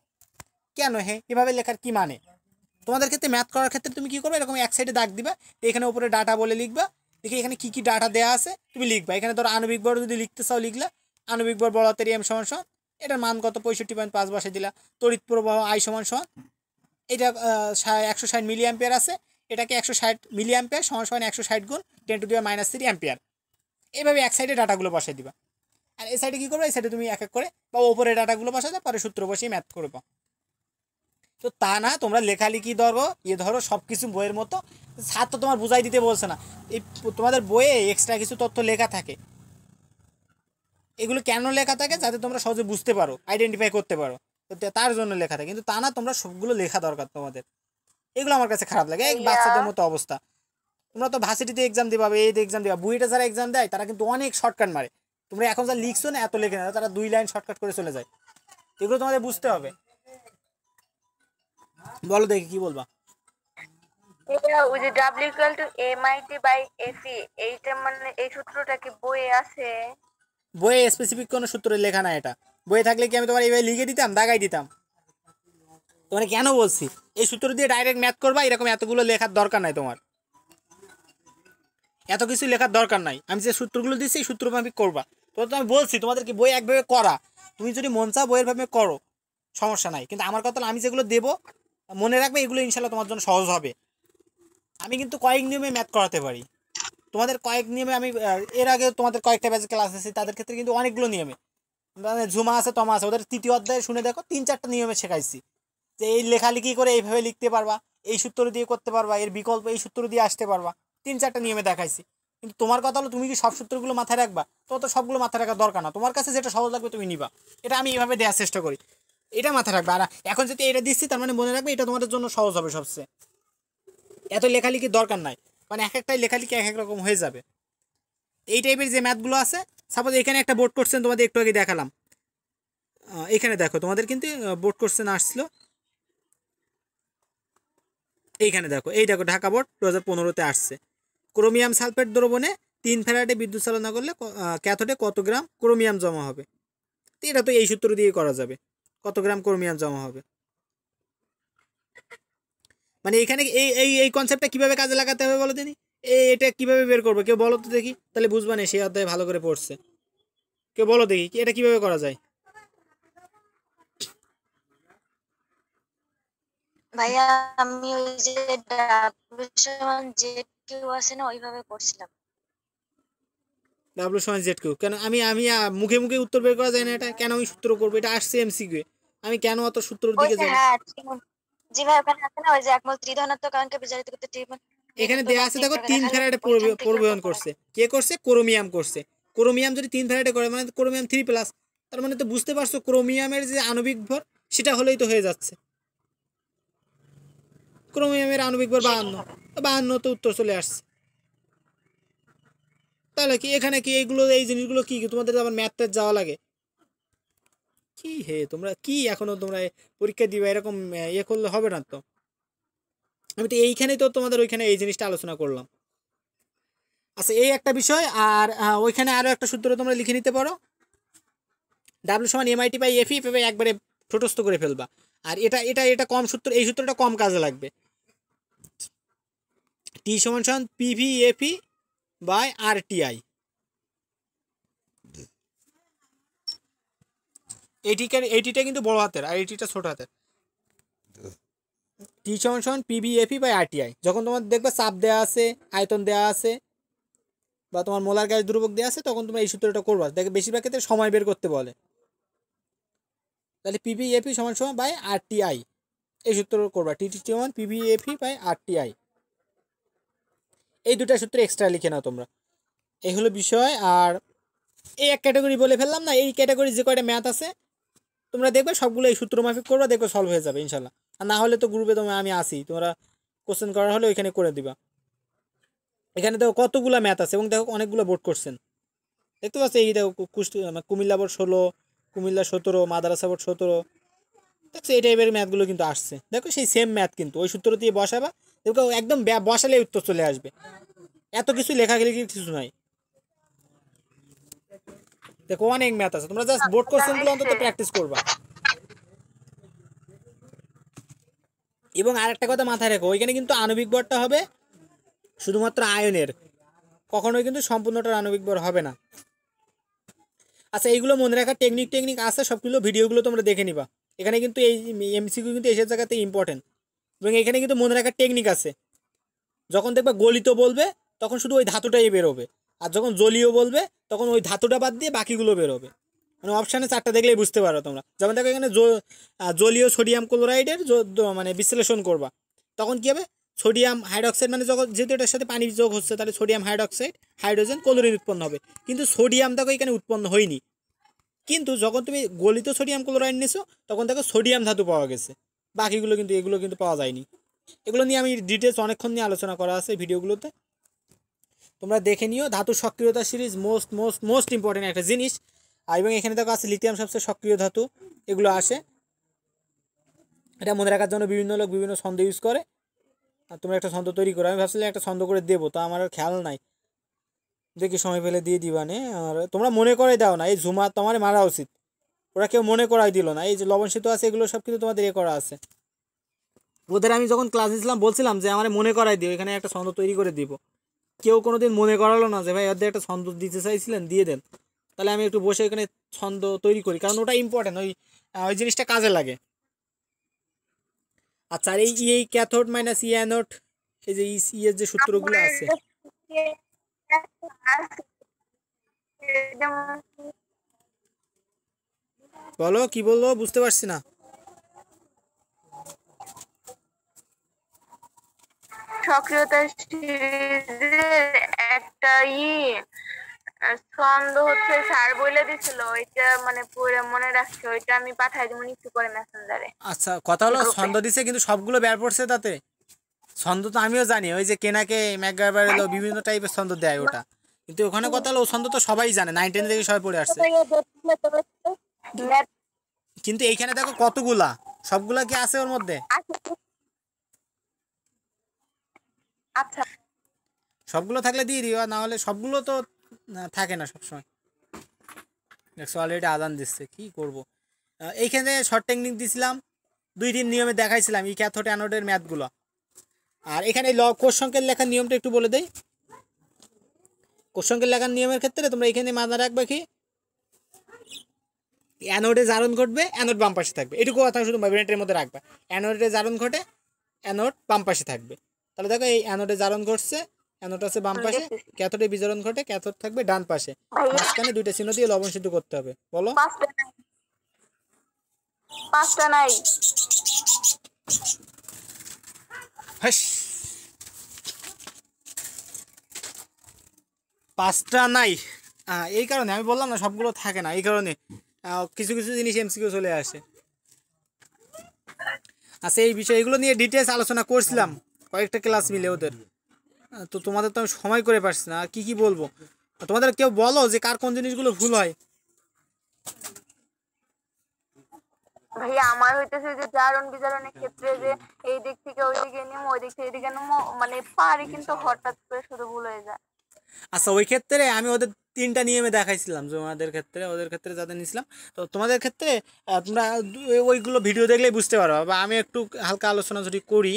কেন হ্যাঁ এভাবে লেখার কি মানে তোমাদের ক্ষেত্রে ম্যাথ করার ক্ষেত্রে তুমি কি করবে এরকম এক সাইডে দাগ দিবা এখানে উপরে ডাটা বলে লিখবা দেখি এখানে কী কী ডাটা দেওয়া আছে তুমি লিখবা এখানে ধরো আণবিক বড় যদি লিখতে চাও লিখলা আণবিক বড় বড়তের এম সমান সমান এটার মান কত পঁয়ষট্টি পয়েন্ট পাঁচ বসে দিলা তড়িৎ প্রবাহ আই সমান সমান এটা একশো ষাট মিলি অ্যাম্পিয়ার আছে এটাকে একশো ষাট মিলি অ্যাম্পিয়ার সমান সমান একশো ষাট গুণ টেন টু দিবা মাইনাস থ্রি অ্যাম্পিয়ার এইভাবে এক সাইডে ডাটাগুলো বসে দিবা আর এই সাইডে কী করবে এই সাইডে তুমি এক এক করে বা ওপরে ডাটাগুলো যায় পরে সূত্র বসিয়ে ম্যাথ করবো তো তা না তোমরা লেখালেখি ধরো ইয়ে ধরো সব কিছু বইয়ের মতো স্যার তো তোমার বুঝাই দিতে বলছে না এই তোমাদের বইয়ে এক্সট্রা কিছু তথ্য লেখা থাকে এগুলো কেন লেখা থাকে যাতে তোমরা সহজে বুঝতে পারো আইডেন্টিফাই করতে পারো তার জন্য লেখা থাকে কিন্তু তা না তোমরা সবগুলো লেখা দরকার তোমাদের এগুলো আমার কাছে খারাপ লাগে এক বাচ্চাদের মতো অবস্থা তোমরা তো ভার্সিটিতে এক্সাম দিবা এই এক্সাম দিবা বুয়েটা যারা এক্সাম দেয় তারা কিন্তু অনেক শর্টকাট মারে তোমরা এখন যা লিখছো না এত লেখে না তারা দুই লাইন শর্টকাট করে চলে যায় এগুলো তোমাদের বুঝতে হবে বলো দেখি কি বলবা মানে বইয়ে স্পেসিফিক লেখা না এটা বইয়ে থাকলে কি আমি তোমার এইভাবে লিখে দিতাম দাগাই দিতাম তোমার কেন বলছি এই সূত্র দিয়ে ডাইরেক্ট ম্যাথ করবা এরকম এতগুলো লেখার দরকার নাই তোমার এত কিছু লেখার দরকার নাই আমি যে সূত্রগুলো দিচ্ছি এই সূত্র আমি করবা তোমার তো আমি বলছি তোমাদেরকে বই একভাবে করা তুমি যদি মন চাও বইয়ের ভাবে করো সমস্যা নাই কিন্তু আমার কথা আমি যেগুলো দেবো মনে রাখবে এগুলো ইনশাল্লাহ তোমার জন্য সহজ হবে আমি কিন্তু কয়েক নিয়মে ম্যাথ করাতে পারি তোমাদের কয়েক নিয়মে আমি এর আগে তোমাদের কয়েকটা ব্যাচে ক্লাস আছে তাদের ক্ষেত্রে কিন্তু অনেকগুলো নিয়মে মানে ঝুমা আছে তমা আছে ওদের তৃতীয় অধ্যায়ে শুনে দেখো তিন চারটা নিয়মে শেখাইছি যে এই লেখালেখি করে এইভাবে লিখতে পারবা এই সূত্র দিয়ে করতে পারবা এর বিকল্প এই সূত্র দিয়ে আসতে পারবা তিন চারটা নিয়মে দেখাইছি কিন্তু তোমার কথা হলো তুমি কি সব সূত্রগুলো মাথায় রাখবা তো তো সবগুলো মাথায় রাখার দরকার না তোমার কাছে যেটা সহজ লাগবে তুমি নিবা এটা আমি এইভাবে দেওয়ার চেষ্টা করি এটা মাথায় রাখবে আর এখন যদি এটা দিচ্ছি তার মানে মনে রাখবে এটা তোমাদের জন্য সহজ হবে সবচেয়ে এত লেখালেখি দরকার নাই মানে এক একটাই লেখালেখি এক এক রকম হয়ে যাবে এই টাইপের যে ম্যাথগুলো আছে সাপোজ এখানে একটা বোর্ড কোশ্চেন তোমাদের একটু আগে দেখালাম এখানে দেখো তোমাদের কিন্তু বোর্ড কোশ্চেন আসছিল এইখানে দেখো এই দেখো ঢাকা বোর্ড দু হাজার পনেরোতে আসছে ক্রোমিয়াম সালফেট দ্রবণে তিন ফেরাটে বিদ্যুৎ চালনা করলে ক্যাথোটে কত গ্রাম ক্রোমিয়াম জমা হবে এটা তো এই সূত্র দিয়ে করা যাবে কত গ্রাম ক্রোমিয়াম জমা হবে মানে এখানে এই এই এই কনসেপ্টটা কীভাবে কাজে লাগাতে হবে বলো এই এটা কিভাবে বের করবো কেউ বলো তো দেখি তাহলে বুঝবা না সে অধ্যায় ভালো করে পড়ছে কেউ বলো দেখি এটা কিভাবে করা যায় ভাইয়া আমি ওই যে ডাব্লিউ জেড কেন আমি আমি মুখে মুখে উত্তর বের করা যায় না এটা কেন আমি সূত্র করবো এটা আসছে কে আমি কেন অত সূত্রের দিকে যাব হ্যাঁ, জি ভাই ওখানে আছে না ওই যে একমল ত্রিধনাত্মক আয়নকে বিচারিত করতে ত্রিভুজ এখানে দেয়া আছে দেখো তিন ফ্যারাডে পরিবহন করছে কে করছে ক্রোমিয়াম করছে ক্রোমিয়াম যদি তিন ফ্যারাডে করে মানে ক্রোমিয়াম থ্রি প্লাস তার মানে তো বুঝতে পারছো ক্রোমিয়ামের যে আণবিক ভর সেটা হলেই তো হয়ে যাচ্ছে ক্রোমিয়ামের আণবিক ভর বাহান্ন বাহান্ন তো উত্তর চলে আসছে তাহলে কি এখানে কি এইগুলো এই জিনিসগুলো কি তোমাদের আবার ম্যাথ যাওয়া লাগে কি হে তোমরা কি এখনো তোমরা পরীক্ষা দিবে এরকম ইয়ে করলে হবে না তো আমি তো এইখানেই তো তোমাদের ওইখানে এই জিনিসটা আলোচনা করলাম আচ্ছা এই একটা বিষয় আর ওইখানে আরও একটা সূত্র তোমরা লিখে নিতে পারো ডাব্লিউ সমান এমআইটি বাই এফই e, এভাবে একবারে ছোটস্থ করে ফেলবা আর এটা এটা এটা কম সূত্র এই সূত্রটা কম কাজে লাগবে টি সমান সমান PV F e by R T I এটিকে এটিটা কিন্তু বড় হাতের আর এটিটা ছোট হাতের টি সমান সমান পিবিএফি e বাই আরটিআই যখন তোমার দেখবে চাপ দেওয়া আছে আয়তন দেওয়া আছে বা তোমার মোলার গ্যাস দুর্ভোগ দেওয়া আছে তখন তোমরা এই সূত্রটা করবা দেখে বেশিরভাগ ক্ষেত্রে সময় বের করতে বলে তাহলে পিবিএফি e সমান সমান বাই আরটিআই এই সূত্র করবা টি টি সমান পিবিএফি বাই আরটিআই এই দুটা সূত্র এক্সট্রা লিখে নাও তোমরা এই হলো বিষয় আর এই এক ক্যাটাগরি বলে ফেললাম না এই ক্যাটাগরি যে কয়টা ম্যাথ আছে তোমরা দেখবে সবগুলো এই সূত্র মাফিক করবা দেখবে সলভ হয়ে যাবে ইনশাল্লাহ আর না হলে তো গ্রুপে তোমরা আমি আসি তোমরা কোশ্চেন করা হলে ওইখানে করে দিবা এখানে দেখো কতগুলো ম্যাথ আছে এবং দেখো অনেকগুলো বোর্ড করছেন দেখতে পাচ্ছ এই দেখো মানে কুমিল্লা বোর্ড ষোলো কুমিল্লা সতেরো মাদারাসা বোর্ড সতেরো দেখছো এই টাইপের ম্যাথগুলো কিন্তু আসছে দেখো সেই সেম ম্যাথ কিন্তু ওই সূত্র দিয়ে বসাবা দেখো একদম বসালে উত্তর চলে আসবে এত কিছু লেখা গেলে কিছু নয় দেখো অনেক ম্যাথ আছে তোমরা জাস্ট বোর্ড কোশ্চেনগুলো অন্তত প্র্যাকটিস করবা এবং আরেকটা কথা মাথায় রেখো ওইখানে কিন্তু আণবিক ভরটা হবে শুধুমাত্র আয়নের কখনোই কিন্তু সম্পূর্ণটা আণবিক ভর হবে না আচ্ছা এইগুলো মনে রাখার টেকনিক টেকনিক আছে সবগুলো ভিডিওগুলো তোমরা দেখে নিবা এখানে কিন্তু এই এমসিকিউ কিন্তু এসব জায়গাতে ইম্পর্টেন্ট এবং এখানে কিন্তু মনে রাখার টেকনিক আছে যখন দেখবা গলিত বলবে তখন শুধু ওই ধাতুটাই বেরোবে আর যখন জলীয় বলবে তখন ওই ধাতুটা বাদ দিয়ে বাকিগুলো বেরোবে মানে অপশানে চারটা দেখলেই বুঝতে পারো তোমরা যেমন দেখো এখানে জলীয় সোডিয়াম ক্লোরাইডের মানে বিশ্লেষণ করবা তখন কী হবে সোডিয়াম হাইড্রক্সাইড মানে যখন যেহেতু এটার সাথে পানি যোগ হচ্ছে তাহলে সোডিয়াম হাইড্রক্সাইড হাইড্রোজেন ক্লোরিন উৎপন্ন হবে কিন্তু সোডিয়াম দেখো এখানে উৎপন্ন হয়নি কিন্তু যখন তুমি গলিত সোডিয়াম ক্লোরাইড নিছো তখন দেখো সোডিয়াম ধাতু পাওয়া গেছে বাকিগুলো কিন্তু এগুলো কিন্তু পাওয়া যায়নি এগুলো নিয়ে আমি ডিটেলস অনেকক্ষণ নিয়ে আলোচনা করা আছে ভিডিওগুলোতে তোমরা দেখে নিও ধাতু সক্রিয়তা series most most most important একটা জিনিস আর এবং এখানে দেখো আছে লিথিয়াম সবচেয়ে সক্রিয় ধাতু এগুলো আসে এটা মনে রাখার জন্য বিভিন্ন লোক বিভিন্ন ছন্দ ইউজ করে আর তোমরা একটা ছন্দ তৈরি করো আমি ভাবছিলাম একটা ছন্দ করে দেবো তো আমার খেয়াল নাই দেখি সময় পেলে দিয়ে দিবানে আর তোমরা মনে করাই দাও না এই ঝুমা তোমার মারা উচিত ওরা কেউ মনে করাই দিল না এই যে লবণ সেতু আছে এগুলো সব কিন্তু তোমাদের এ করা আছে ওদের আমি যখন ক্লাস নিয়েছিলাম বলছিলাম যে আমার মনে করাই দিও এখানে একটা ছন্দ তৈরি করে দিব কেউ কোনো দিন মনে করালো না যে ভাই অর্ধেক একটা ছন্দ দিতে চাইছিলেন দিয়ে দেন তাহলে আমি একটু বসে ওখানে ছন্দ তৈরি করি কারণ ওটা ইম্পর্টেন্ট ওই ওই জিনিসটা কাজে লাগে আচ্ছা আর এই এই ক্যাথোড মাইনাস ইয়ানোড এই যে ইসি e, e এর যে সূত্রগুলো আছে বলো কি বললো বুঝতে পারছি না সক্রিয়তা সিরিজের একটা ই ছন্দ হচ্ছে স্যার বলে দিছিল ওইটা মানে পুরো মনে ওইটা আমি পাঠাই দিব করে মেসেঞ্জারে আচ্ছা কথা হলো ছন্দ দিছে কিন্তু সবগুলো বের পড়ছে তাতে ছন্দ তো আমিও জানি ওই যে কেনাকে ম্যাকগাইভার এলো বিভিন্ন টাইপের ছন্দ দেয় ওটা কিন্তু ওখানে কথা হলো ছন্দ তো সবাই জানে নাইন টেন থেকে সবাই পড়ে আসছে কিন্তু এইখানে দেখো কতগুলা সবগুলা কি আছে ওর মধ্যে আচ্ছা সবগুলো থাকলে দিয়ে দিও না হলে সবগুলো তো থাকে না সবসময় দেখছো অলরেডি আদান দিচ্ছে কি করব এইখানে শর্ট টেকনিক দিছিলাম দুই তিন নিয়মে দেখাইছিলাম ই ক্যাথোড অ্যানোডের ম্যাথগুলো আর এখানে ল কোষ সংকেত লেখার নিয়মটা একটু বলে দেই কোষ সংকেত লেখার নিয়মের ক্ষেত্রে তোমরা এখানে মাথা রাখবে কি অ্যানোডে জারণ ঘটবে অ্যানোড বাম পাশে থাকবে এটুকু কথা শুধু ভাইব্রেন্টের মধ্যে রাখবে অ্যানোডে জারণ ঘটে অ্যানোড বাম পাশে থাকবে তাহলে দেখো এই অ্যানোডে জারণ ঘটছে অ্যানোড আছে বাম পাশে হ্যাঁ, ক্যাথোডে বিজারণ ঘটে ক্যাথোড থাকবে ডান পাশে হ্যাঁ, মাঝখানে দুইটা চিহ্ন দিয়ে লবণ সিদ্ধ করতে হবে বলো পাঁচটা নাই পাঁচটা নাই এই কারণে আমি বললাম না সবগুলো থাকে না এই কারণে কিছু কিছু জিনিস এমসিকিউ চলে আসে আচ্ছা এই বিষয় এগুলো নিয়ে ডিটেলস আলোচনা করছিলাম কয়েকটা ক্লাস মিলে ওদের হ্যাঁ, তো তোমাদের তো আমি সময় করে পারছি না কি কি বলবো তোমাদের কেউ বলো যে কার কোন জিনিসগুলো ভুল হয় ভাইয়া আমার হইতেছে যে জারণ বিজারণের ক্ষেত্রে যে এই দিক থেকে ওই দিকে নিমো ওই দিক থেকে এদিকে নিমো মানে পারে কিন্তু হঠাৎ করে শুধু ভুল হয়ে যায় আচ্ছা ওই ক্ষেত্রে আমি ওদের তিনটা নিয়মে দেখাইছিলাম যে ওনাদের ক্ষেত্রে ওদের ক্ষেত্রে যাদের নিয়েছিলাম তো তোমাদের ক্ষেত্রে তোমরা ওইগুলো ভিডিও দেখলেই বুঝতে পারো বা আমি একটু হালকা আলোচনা যদি করি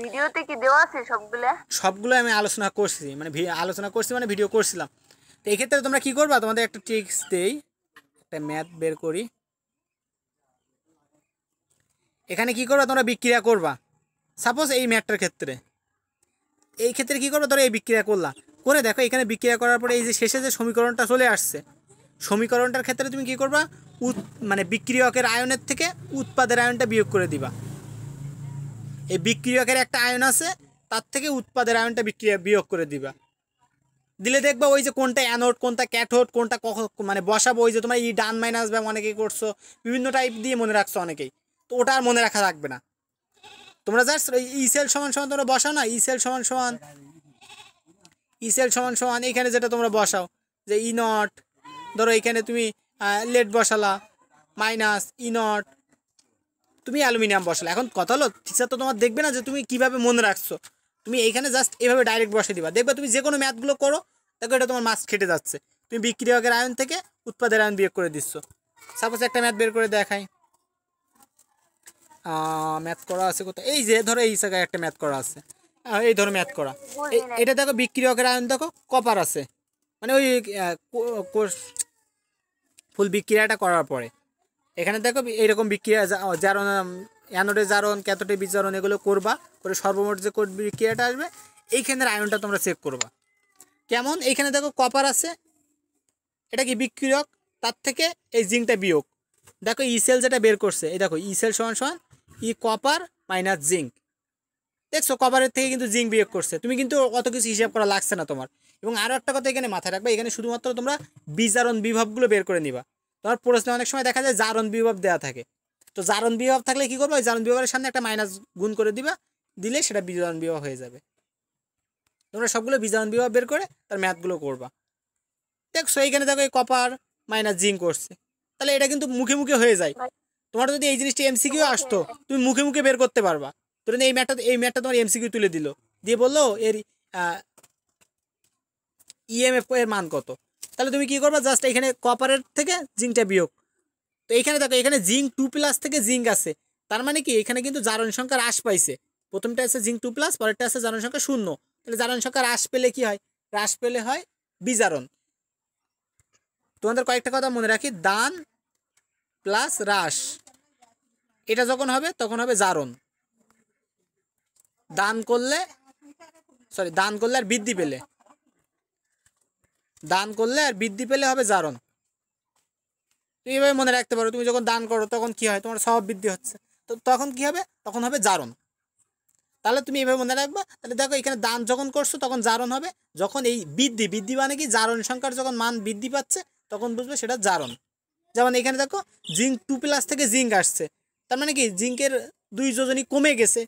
ভিডিওতে কি দেওয়া আছে সবগুলা সবগুলো আমি আলোচনা করছি মানে আলোচনা করছি মানে ভিডিও করছিলাম তো এই ক্ষেত্রে তোমরা কি করবা তোমাদের একটা ট্রিক্স দেই একটা ম্যাথ বের করি এখানে কি করবা তোমরা বিক্রিয়া করবা সাপোজ এই ম্যাটটার ক্ষেত্রে এই ক্ষেত্রে কি করবা তোমরা এই বিক্রিয়া করলা করে দেখো এখানে বিক্রিয়া করার পরে এই যে শেষে যে সমীকরণটা চলে আসছে সমীকরণটার ক্ষেত্রে তুমি কি করবা উৎ মানে বিক্রিয়কের আয়নের থেকে উৎপাদের আয়নটা বিয়োগ করে দিবা এই বিক্রিয়কের একটা আয়ন আছে তার থেকে উৎপাদের আয়নটা বিক্রিয়া বিয়োগ করে দিবা দিলে দেখবা ওই যে কোনটা অ্যানোড কোনটা ক্যাথোড কোনটা কখন মানে বসাবো ওই যে তোমার ই ডান মাইনাস ব্যায়াম অনেকেই করছো বিভিন্ন টাইপ দিয়ে মনে রাখছো অনেকেই তো ওটা আর মনে রাখা থাকবে না তোমরা জাস্ট ওই ই সেল সমান সমান তোমরা বসাও না ই সেল সমান সমান ই সেল সমান সমান এখানে যেটা তোমরা বসাও যে ই নট ধরো এইখানে তুমি লেট বসালা মাইনাস ই নট তুমি অ্যালুমিনিয়াম বসালে এখন কথা হলো টিচার তো তোমার দেখবে না যে তুমি কিভাবে মনে রাখছো তুমি এইখানে জাস্ট এভাবে ডাইরেক্ট বসে দিবা দেখবে তুমি যে কোনো ম্যাথগুলো করো দেখো এটা তোমার মাছ খেটে যাচ্ছে তুমি বিক্রিয়কের আয়ন থেকে উৎপাদের আয়ন বিয়োগ করে দিচ্ছ সাপোজ একটা ম্যাথ বের করে দেখাই ম্যাথ করা আছে কোথায় এই যে ধরো এই জায়গায় একটা ম্যাথ করা আছে এই ধরো ম্যাথ করা এটা দেখো বিক্রিয়কের আয়ন দেখো কপার আছে মানে ওই কোষ ফুল বিক্রিয়াটা করার পরে এখানে দেখো এইরকম বিক্রিয়া জারণ অ্যানোডে জারণ ক্যাথোটে বিচারণ এগুলো করবা করে সর্বমোট যে বিক্রিয়াটা আসবে এইখানের আয়নটা তোমরা চেক করবা কেমন এইখানে দেখো কপার আছে এটা কি বিক্রিয়ক তার থেকে এই জিঙ্কটা বিয়োগ দেখো ই e সেল যেটা বের করছে এই দেখো ই e সেল সমান সমান ই কপার মাইনাস জিঙ্ক দেখছো কপারের থেকে কিন্তু জিঙ্ক বিয়োগ করছে তুমি কিন্তু অত কিছু হিসাব করা লাগছে না তোমার এবং আরও একটা কথা এখানে মাথায় রাখবে এখানে শুধুমাত্র তোমরা বিজারণ বিভাবগুলো বের করে নিবা তোমার প্রশ্নে অনেক সময় দেখা যায় জারণ বিভব দেওয়া থাকে তো জারণ বিভব থাকলে কি করবো জারণ বিভবের সামনে একটা মাইনাস গুণ করে দিবা দিলে সেটা বিজারণ বিভব হয়ে যাবে তোমরা সবগুলো বিজারণ বিভব বের করে তার ম্যাথগুলো করবা দেখছো এইখানে দেখো এই কপার মাইনাস জিঙ্ক করছে তাহলে এটা কিন্তু মুখে মুখে হয়ে যায় তোমার যদি এই জিনিসটা এমসিকিউ আসতো তুমি মুখে মুখে বের করতে পারবা তোর এই ম্যাটটা এই ম্যাটটা তোমার এমসিকিউ তুলে দিল দিয়ে বললো এর ইএমএফ e এর মান কত তাহলে তুমি কি করবে জাস্ট এখানে কপারের থেকে জিঙ্কটা বিয়োগ তো এখানে দেখো এখানে জিঙ্ক টু প্লাস থেকে জিঙ্ক আছে তার মানে কি এখানে কিন্তু জারণ সংখ্যা হ্রাস পাইছে প্রথমটা আছে জিঙ্ক টু প্লাস পরেরটা আছে জারণ সংখ্যা শূন্য তাহলে জারণ সংখ্যা হ্রাস পেলে কি হয় হ্রাস পেলে হয় বিজারণ তোমাদের কয়েকটা কথা মনে রাখি দান প্লাস হ্রাস এটা যখন হবে তখন হবে জারণ দান করলে সরি দান করলে আর বৃদ্ধি পেলে দান করলে আর বৃদ্ধি পেলে হবে জারণ তুমি এইভাবে মনে রাখতে পারো তুমি যখন দান করো তখন কি হয় তোমার স্বভাব বৃদ্ধি হচ্ছে তো তখন কি হবে তখন হবে জারণ তাহলে তুমি এইভাবে মনে রাখবা তাহলে দেখো এখানে দান যখন করছো তখন জারণ হবে যখন এই বৃদ্ধি বৃদ্ধি মানে কি জারণ সংখ্যার যখন মান বৃদ্ধি পাচ্ছে তখন বুঝবে সেটা জারণ যেমন এখানে দেখো জিঙ্ক টু প্লাস থেকে জিঙ্ক আসছে তার মানে কি জিঙ্কের দুই যোজনী কমে গেছে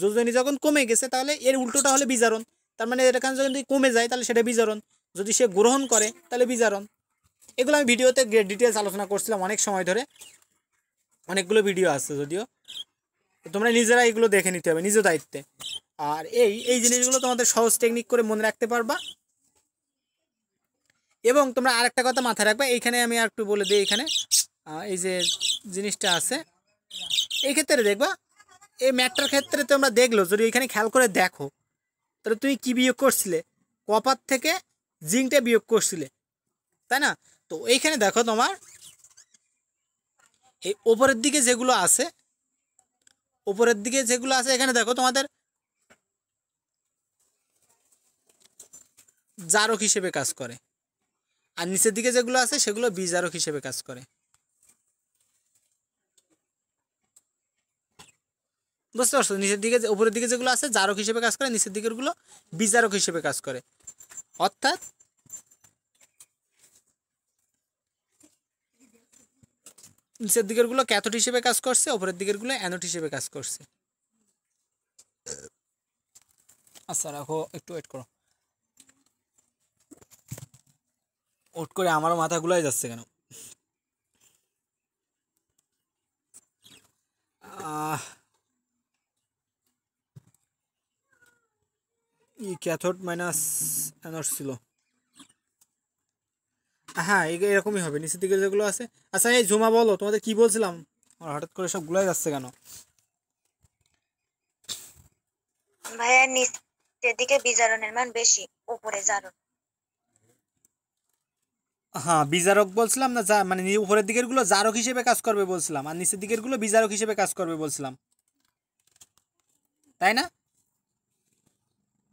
যোজনী যখন কমে গেছে তাহলে এর উল্টোটা হলে বিজারণ তার মানে এখানে যখন যদি কমে যায় তাহলে সেটা বিজারণ যদি সে গ্রহণ করে তাহলে বিচারণ এগুলো আমি ভিডিওতে গ্রেট ডিটেলস আলোচনা করছিলাম অনেক সময় ধরে অনেকগুলো ভিডিও আছে যদিও তোমরা নিজেরা এগুলো দেখে নিতে হবে নিজ দায়িত্বে আর এই এই জিনিসগুলো তোমাদের সহজ টেকনিক করে মনে রাখতে পারবা এবং তোমরা আরেকটা কথা মাথায় রাখবে এইখানে আমি আর একটু বলে দিই এখানে এই যে জিনিসটা আছে এই ক্ষেত্রে দেখবা এই ম্যাটটার ক্ষেত্রে তোমরা দেখলো যদি এখানে খেয়াল করে দেখো তাহলে তুমি কী বিয়োগ করছিলে কপার থেকে জিঙ্কটা বিয়োগ করছিলে তাই না তো এইখানে দেখো তোমার এই ওপরের দিকে যেগুলো আছে ওপরের দিকে যেগুলো আছে এখানে দেখো তোমাদের জারক হিসেবে কাজ করে আর নিচের দিকে যেগুলো আছে সেগুলো বিজারক হিসেবে কাজ করে বুঝতে পারছো নিচের দিকে উপরের দিকে যেগুলো আছে জারক হিসেবে কাজ করে নিচের দিকেরগুলো বিজারক হিসেবে কাজ করে অর্থাৎ নিচের দিকেরগুলো ক্যাথোড হিসেবে কাজ করছে ওপরের দিকেরগুলো অ্যানোড হিসেবে কাজ করছে আচ্ছা রাখো একটু ওয়েট করো ওট করে আমার মাথাগুলাই যাচ্ছে কেন আহ ক্যাথড মাইনাস অ্যানোড ছিল হ্যাঁ এরকমই হবে নিচের দিকে যেগুলো আছে আচ্ছা এই ঝুমা বলো তোমাদের কি বলছিলাম আমার হঠাৎ করে সব গুলাই যাচ্ছে কেন ভাইয়া নিচের দিকে বিজারণের মান বেশি উপরে জারণ হ্যাঁ বিজারক বলছিলাম না যা মানে উপরের দিকের গুলো জারক হিসেবে কাজ করবে বলছিলাম আর নিচের দিকের গুলো বিজারক হিসেবে কাজ করবে বলছিলাম তাই না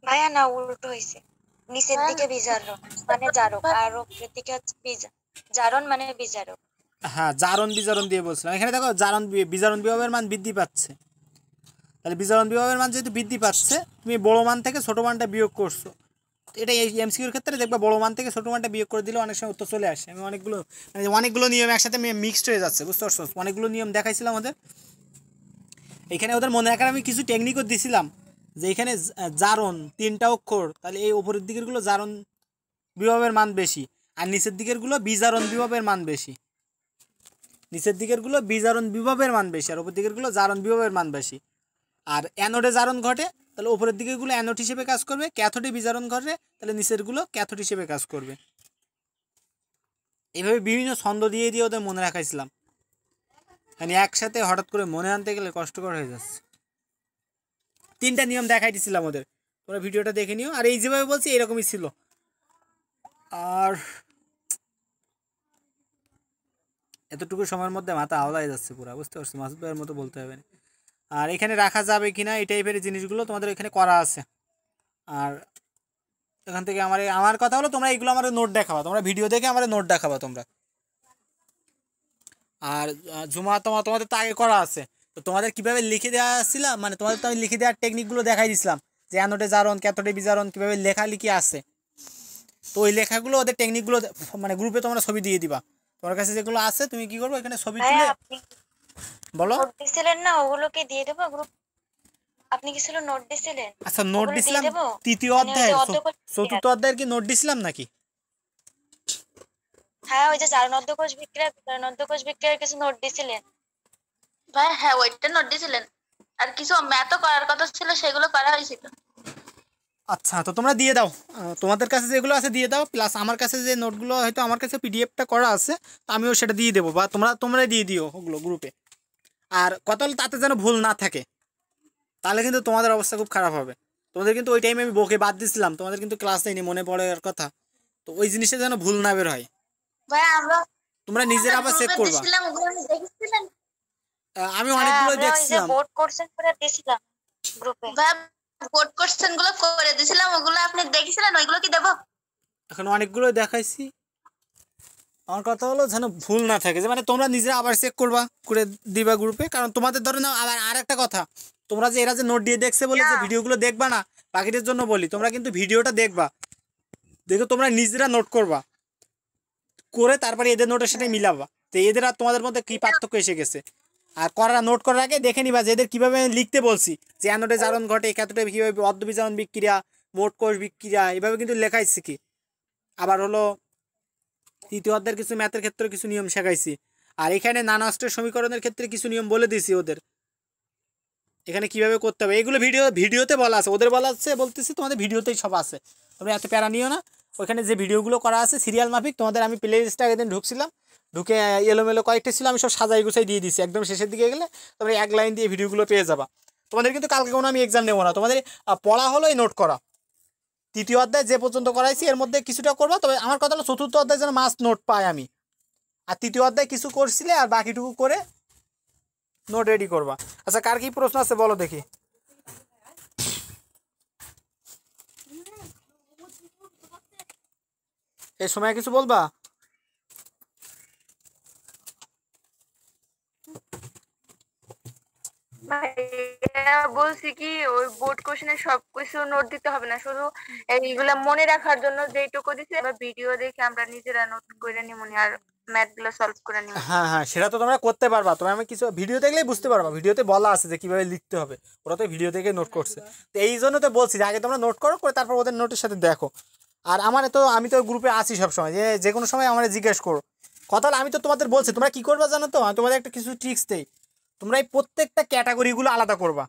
ভাইয়া না উল্টো হয়েছে নিচের দিকে বিজারক মানে জারক আর দিকে জারণ মানে বিজারক হ্যাঁ জারণ বিজারণ দিয়ে বলছিলাম এখানে দেখো জারণ বিজারণ বিভাগের মান বৃদ্ধি পাচ্ছে তাহলে বিজারণ বিভাগের মান যেহেতু বৃদ্ধি পাচ্ছে তুমি বড় মান থেকে ছোট মানটা বিয়োগ করছো এটা এই এমসিকিউর ক্ষেত্রে দেখবে বড় মান থেকে ছোট মানটা বিয়োগ করে দিলে অনেক সময় উত্তর চলে আসে আমি অনেকগুলো মানে অনেকগুলো নিয়ম একসাথে মিক্সড হয়ে যাচ্ছে বুঝতে পারছো অনেকগুলো নিয়ম দেখাইছিলাম ওদের এখানে ওদের মনে রাখার আমি কিছু টেকনিকও দিছিলাম যে এখানে জারণ তিনটা অক্ষর তাহলে এই ওপরের দিকেরগুলো জারণ বিভবের মান বেশি আর নিচের দিকেরগুলো বিজারণ বিভবের মান বেশি নিচের দিকেরগুলো বিজারণ বিভবের মান বেশি আর ওপর দিকেরগুলো জারণ বিভবের মান বেশি আর অ্যানোডে জারণ ঘটে তাহলে ওপরের দিকেরগুলো অ্যানোড হিসেবে কাজ করবে ক্যাথোডে বিজারণ ঘটে তাহলে নিচেরগুলো ক্যাথোড হিসেবে কাজ করবে এভাবে বিভিন্ন ছন্দ দিয়ে দিয়ে ওদের মনে রাখাইছিলাম মানে একসাথে হঠাৎ করে মনে আনতে গেলে কষ্টকর হয়ে যাচ্ছে তিনটা নিয়ম দেখাই দেখাইতেছিলাম ওদের তোমরা ভিডিওটা দেখে নিও আর এই যেভাবে বলছি এরকমই ছিল আর এতটুকু সময়ের মধ্যে মাথা আওলাই যাচ্ছে পুরো বুঝতে পারছি মাছ ভাইয়ের মতো বলতে হবে আর এখানে রাখা যাবে কি না এই টাইপের জিনিসগুলো তোমাদের এখানে করা আছে আর এখান থেকে আমার আমার কথা হলো তোমরা এইগুলো আমার নোট দেখাবা তোমরা ভিডিও দেখে আমার নোট দেখাবা তোমরা আর জুমা তোমার তোমাদের তো আগে করা আছে তো তোমাদের কীভাবে লিখে দেওয়া আসছিলাম মানে তোমাদের তো আমি লিখে দেওয়ার টেকনিকগুলো দেখাই দিছিলাম যে অ্যানোটে জারণ ক্যাথোটে বিজারণ কীভাবে লেখালেখি আসে তো ওই লেখাগুলো ওদের টেকনিকগুলো মানে গ্রুপে তোমরা ছবি দিয়ে দিবা তোমার কাছে যেগুলো আছে তুমি কি করবে এখানে ছবি তুলে বলো দিছিলেন না ওগুলোকে দিয়ে দেবো গ্রুপ আপনি কি ছিলেন নোট দিছিলেন আচ্ছা নোট দিছিলাম তৃতীয় মানে অধ্যায় চতুর্থ অধ্যায়ের কি নোট দিছিলাম নাকি হ্যাঁ ওই যে জারণ অধ্যকোষ বিক্রিয়া জারণ অধ্যকোষ বিক্রিয়ার কিছু নোট দিছিলেন ভাই হ্যাঁ ওইটা নোট দিয়েছিলেন আর কিছু ম্যাথও করার কথা ছিল সেগুলো করা হয়েছিল আচ্ছা তো তোমরা দিয়ে দাও তোমাদের কাছে যেগুলো আছে দিয়ে দাও প্লাস আমার কাছে যে নোটগুলো হয়তো আমার কাছে পিডিএফটা করা আছে তো আমিও সেটা দিয়ে দেবো বা তোমরা তোমরা দিয়ে দিও ওগুলো গ্রুপে আর কত তাতে যেন ভুল না থাকে তাহলে কিন্তু তোমাদের অবস্থা খুব খারাপ হবে তোমাদের কিন্তু ওই টাইমে আমি বকে বাদ দিছিলাম তোমাদের কিন্তু ক্লাস নেই মনে পড়ার কথা তো ওই জিনিসটা যেন ভুল না বের হয় তোমরা নিজেরা আবার চেক করবা আমি অনেকগুলো হ্যাঁ, দেখছিলাম ভোট করছেন করে দিছিলাম গ্রুপে ভোট করছেন গুলো করে দিছিলাম ওগুলো আপনি দেখেছিলেন ওইগুলো কি দেব এখন অনেকগুলো দেখাইছি আমার কথা হলো যেন ভুল না থাকে যে মানে তোমরা নিজেরা আবার চেক করবা করে দিবা গ্রুপে কারণ তোমাদের ধরে না আবার আর একটা কথা তোমরা যে এরা যে নোট দিয়ে দেখছে বলে যে ভিডিওগুলো দেখবা না বাকিদের জন্য বলি তোমরা কিন্তু ভিডিওটা দেখবা দেখো তোমরা নিজেরা নোট করবা করে তারপরে এদের নোটের সাথে মিলাবা তো এদের আর তোমাদের মধ্যে কি পার্থক্য এসে গেছে আর করা নোট করার আগে দেখে নিবা যে এদের কীভাবে লিখতে বলছি যে অ্যানোটে জারণ ঘটে ক্যাথোটে কীভাবে বিচারণ বিক্রিয়া মোট কোষ বিক্রিয়া এভাবে কিন্তু লেখাই শিখি আবার হলো তৃতীয় অধ্যায়ের কিছু ম্যাথের ক্ষেত্রে কিছু নিয়ম শেখাইছি আর এখানে নানা সমীকরণের ক্ষেত্রে কিছু নিয়ম বলে দিয়েছি ওদের এখানে কিভাবে করতে হবে এগুলো ভিডিও ভিডিওতে বলা আছে ওদের বলা আছে বলতেছি তোমাদের ভিডিওতেই সব আছে তোমরা এত প্যারা নিও না ওখানে যে ভিডিওগুলো করা আছে সিরিয়াল মাফিক তোমাদের আমি প্লে লিস্টটা একদিন ঢুকছিলাম ঢুকে এলোমেলো কয়েকটা ছিল আমি সব সাজাই গুছাই দিয়ে দিয়েছি একদম শেষের দিকে গেলে তোমরা এক লাইন দিয়ে ভিডিওগুলো পেয়ে যাবা তোমাদের কিন্তু কালকে কোনো আমি এক্সাম নেবো না তোমাদের পড়া হলো এই নোট করা তৃতীয় অধ্যায় যে পর্যন্ত করাইছি এর মধ্যে কিছুটা করবো তবে আমার কথা হলো চতুর্থ অধ্যায় যেন মাস নোট পাই আমি আর তৃতীয় অধ্যায় কিছু করছিলে আর বাকিটুকু করে নোট রেডি করবা আচ্ছা কার কি প্রশ্ন আছে বলো দেখি এই সময় কিছু বলবা বলছি কি ওই বোর্ড কোশ্চেনের সবকিছু নোট দিতে হবে না শুধু এইগুলা মনে রাখার জন্য দিছে আমরা ভিডিও দেখে আমরা নিজেরা নোট করে আর হ্যাঁ হ্যাঁ সেটা তো তোমরা করতে পারবা আমি কিছু ভিডিও দেখলেই বুঝতে পারবা ভিডিওতে বলা আছে যে কিভাবে লিখতে হবে ওরা তো ভিডিও দেখে নোট করছে তো এই জন্য তো বলছি যে আগে তোমরা নোট করো করে তারপর ওদের নোটের সাথে দেখো আর আমার তো আমি তো গ্রুপে আছি সবসময় যে যে কোনো সময় আমার জিজ্ঞেস করো কথা আমি তো তোমাদের বলছি তোমরা কি করবা জানো তো তোমাদের একটা কিছু ট্রিক্স দেই তোমরা এই প্রত্যেকটা ক্যাটাগরিগুলো আলাদা করবা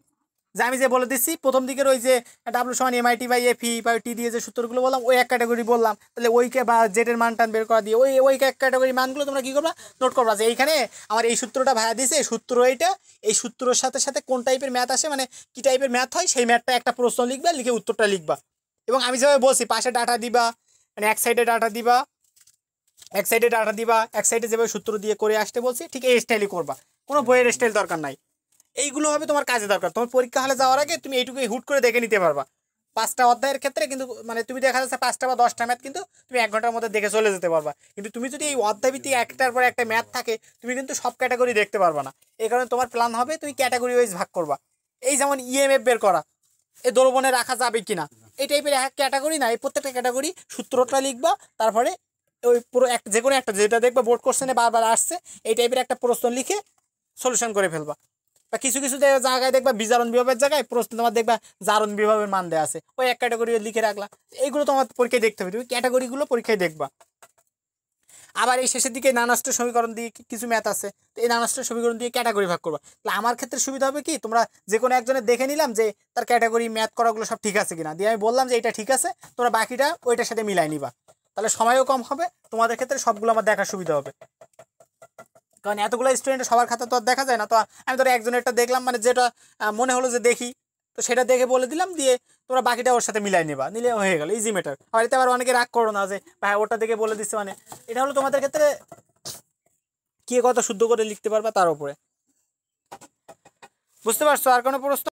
যে আমি যে বলে দিচ্ছি প্রথম দিকের ওই যে ডাব্লু সমান এমআইটি বা এফি বা টি দিয়ে যে সূত্রগুলো বললাম ওই এক ক্যাটাগরি বললাম তাহলে ওইকে বা জেটের মান টান বের করা দিয়ে ওই ওই এক ক্যাটাগরি মানগুলো তোমরা কী করবা নোট করবা যে এইখানে আমার এই সূত্রটা ভাড়া দিয়েছে এই সূত্র এইটা এই সূত্রর সাথে সাথে কোন টাইপের ম্যাথ আসে মানে কী টাইপের ম্যাথ হয় সেই ম্যাথটা একটা প্রশ্ন লিখবা লিখে উত্তরটা লিখবা এবং আমি যেভাবে বলছি পাশে ডাটা দিবা মানে এক সাইডে ডাটা দিবা এক সাইডে ডাটা দিবা এক সাইডে যেভাবে সূত্র দিয়ে করে আসতে বলছি ঠিক এই স্টাইলই করবা কোনো বইয়ের স্টাইল দরকার নাই এইগুলো হবে তোমার কাজে দরকার তোমার পরীক্ষা হলে যাওয়ার আগে তুমি এইটুকুই হুট করে দেখে নিতে পারবা পাঁচটা অধ্যায়ের ক্ষেত্রে কিন্তু মানে তুমি দেখা যাচ্ছে পাঁচটা বা দশটা ম্যাথ কিন্তু তুমি এক ঘন্টার মধ্যে দেখে চলে যেতে পারবা কিন্তু তুমি যদি এই অধ্যায়ভিত্তি একটার পর একটা ম্যাথ থাকে তুমি কিন্তু সব ক্যাটাগরি দেখতে পারবা না এই কারণে তোমার প্ল্যান হবে তুমি ক্যাটাগরি ওয়াইজ ভাগ করবা এই যেমন ইএমএফ e বের করা এ দ্রবণে রাখা যাবে কি না এই টাইপের এক ক্যাটাগরি না এই প্রত্যেকটা ক্যাটাগরি সূত্রটা লিখবা তারপরে ওই পুরো এক যে কোনো একটা যেটা দেখবা বোর্ড কোশ্চেনে বারবার আসছে এই টাইপের একটা প্রশ্ন লিখে সলিউশন করে ফেলবা বা কিছু কিছু জায়গায় দেখবা বিজারণ বিভাগের জায়গায় প্রশ্ন তোমার দেখবা জারণ বিভাগের মান দেওয়া আছে ওই এক ক্যাটাগরি লিখে রাখলা এইগুলো তোমার পরীক্ষায় দেখতে হবে তুমি ক্যাটাগরিগুলো পরীক্ষায় দেখবা আবার এই শেষের দিকে নানাষ্ট সমীকরণ দিয়ে কিছু ম্যাথ আছে তো এই নানাষ্ট সমীকরণ দিয়ে ক্যাটাগরি ভাগ করবা তাহলে আমার ক্ষেত্রে সুবিধা হবে কি তোমরা যে কোনো একজনের দেখে নিলাম যে তার ক্যাটাগরি ম্যাথ করাগুলো সব ঠিক আছে কিনা দিয়ে আমি বললাম যে এটা ঠিক আছে তোমরা বাকিটা ওইটার সাথে মিলাই নিবা তাহলে সময়ও কম হবে তোমাদের ক্ষেত্রে সবগুলো আমার দেখার সুবিধা হবে কারণ এতগুলো স্টুডেন্ট সবার খাতা তো আর দেখা যায় না তো আমি ধরো একজনেরটা দেখলাম মানে যেটা মনে হলো যে দেখি তো সেটা দেখে বলে দিলাম দিয়ে তোমরা বাকিটা ওর সাথে মিলাই নেবা নিলে হয়ে গেলো ইজি ম্যাটার আর এতে আবার অনেকে রাগ করো না যে ভাই ওটা দেখে বলে দিচ্ছে মানে এটা হলো তোমাদের ক্ষেত্রে কে কত শুদ্ধ করে লিখতে পারবা তার উপরে বুঝতে পারছো আর কোনো প্রশ্ন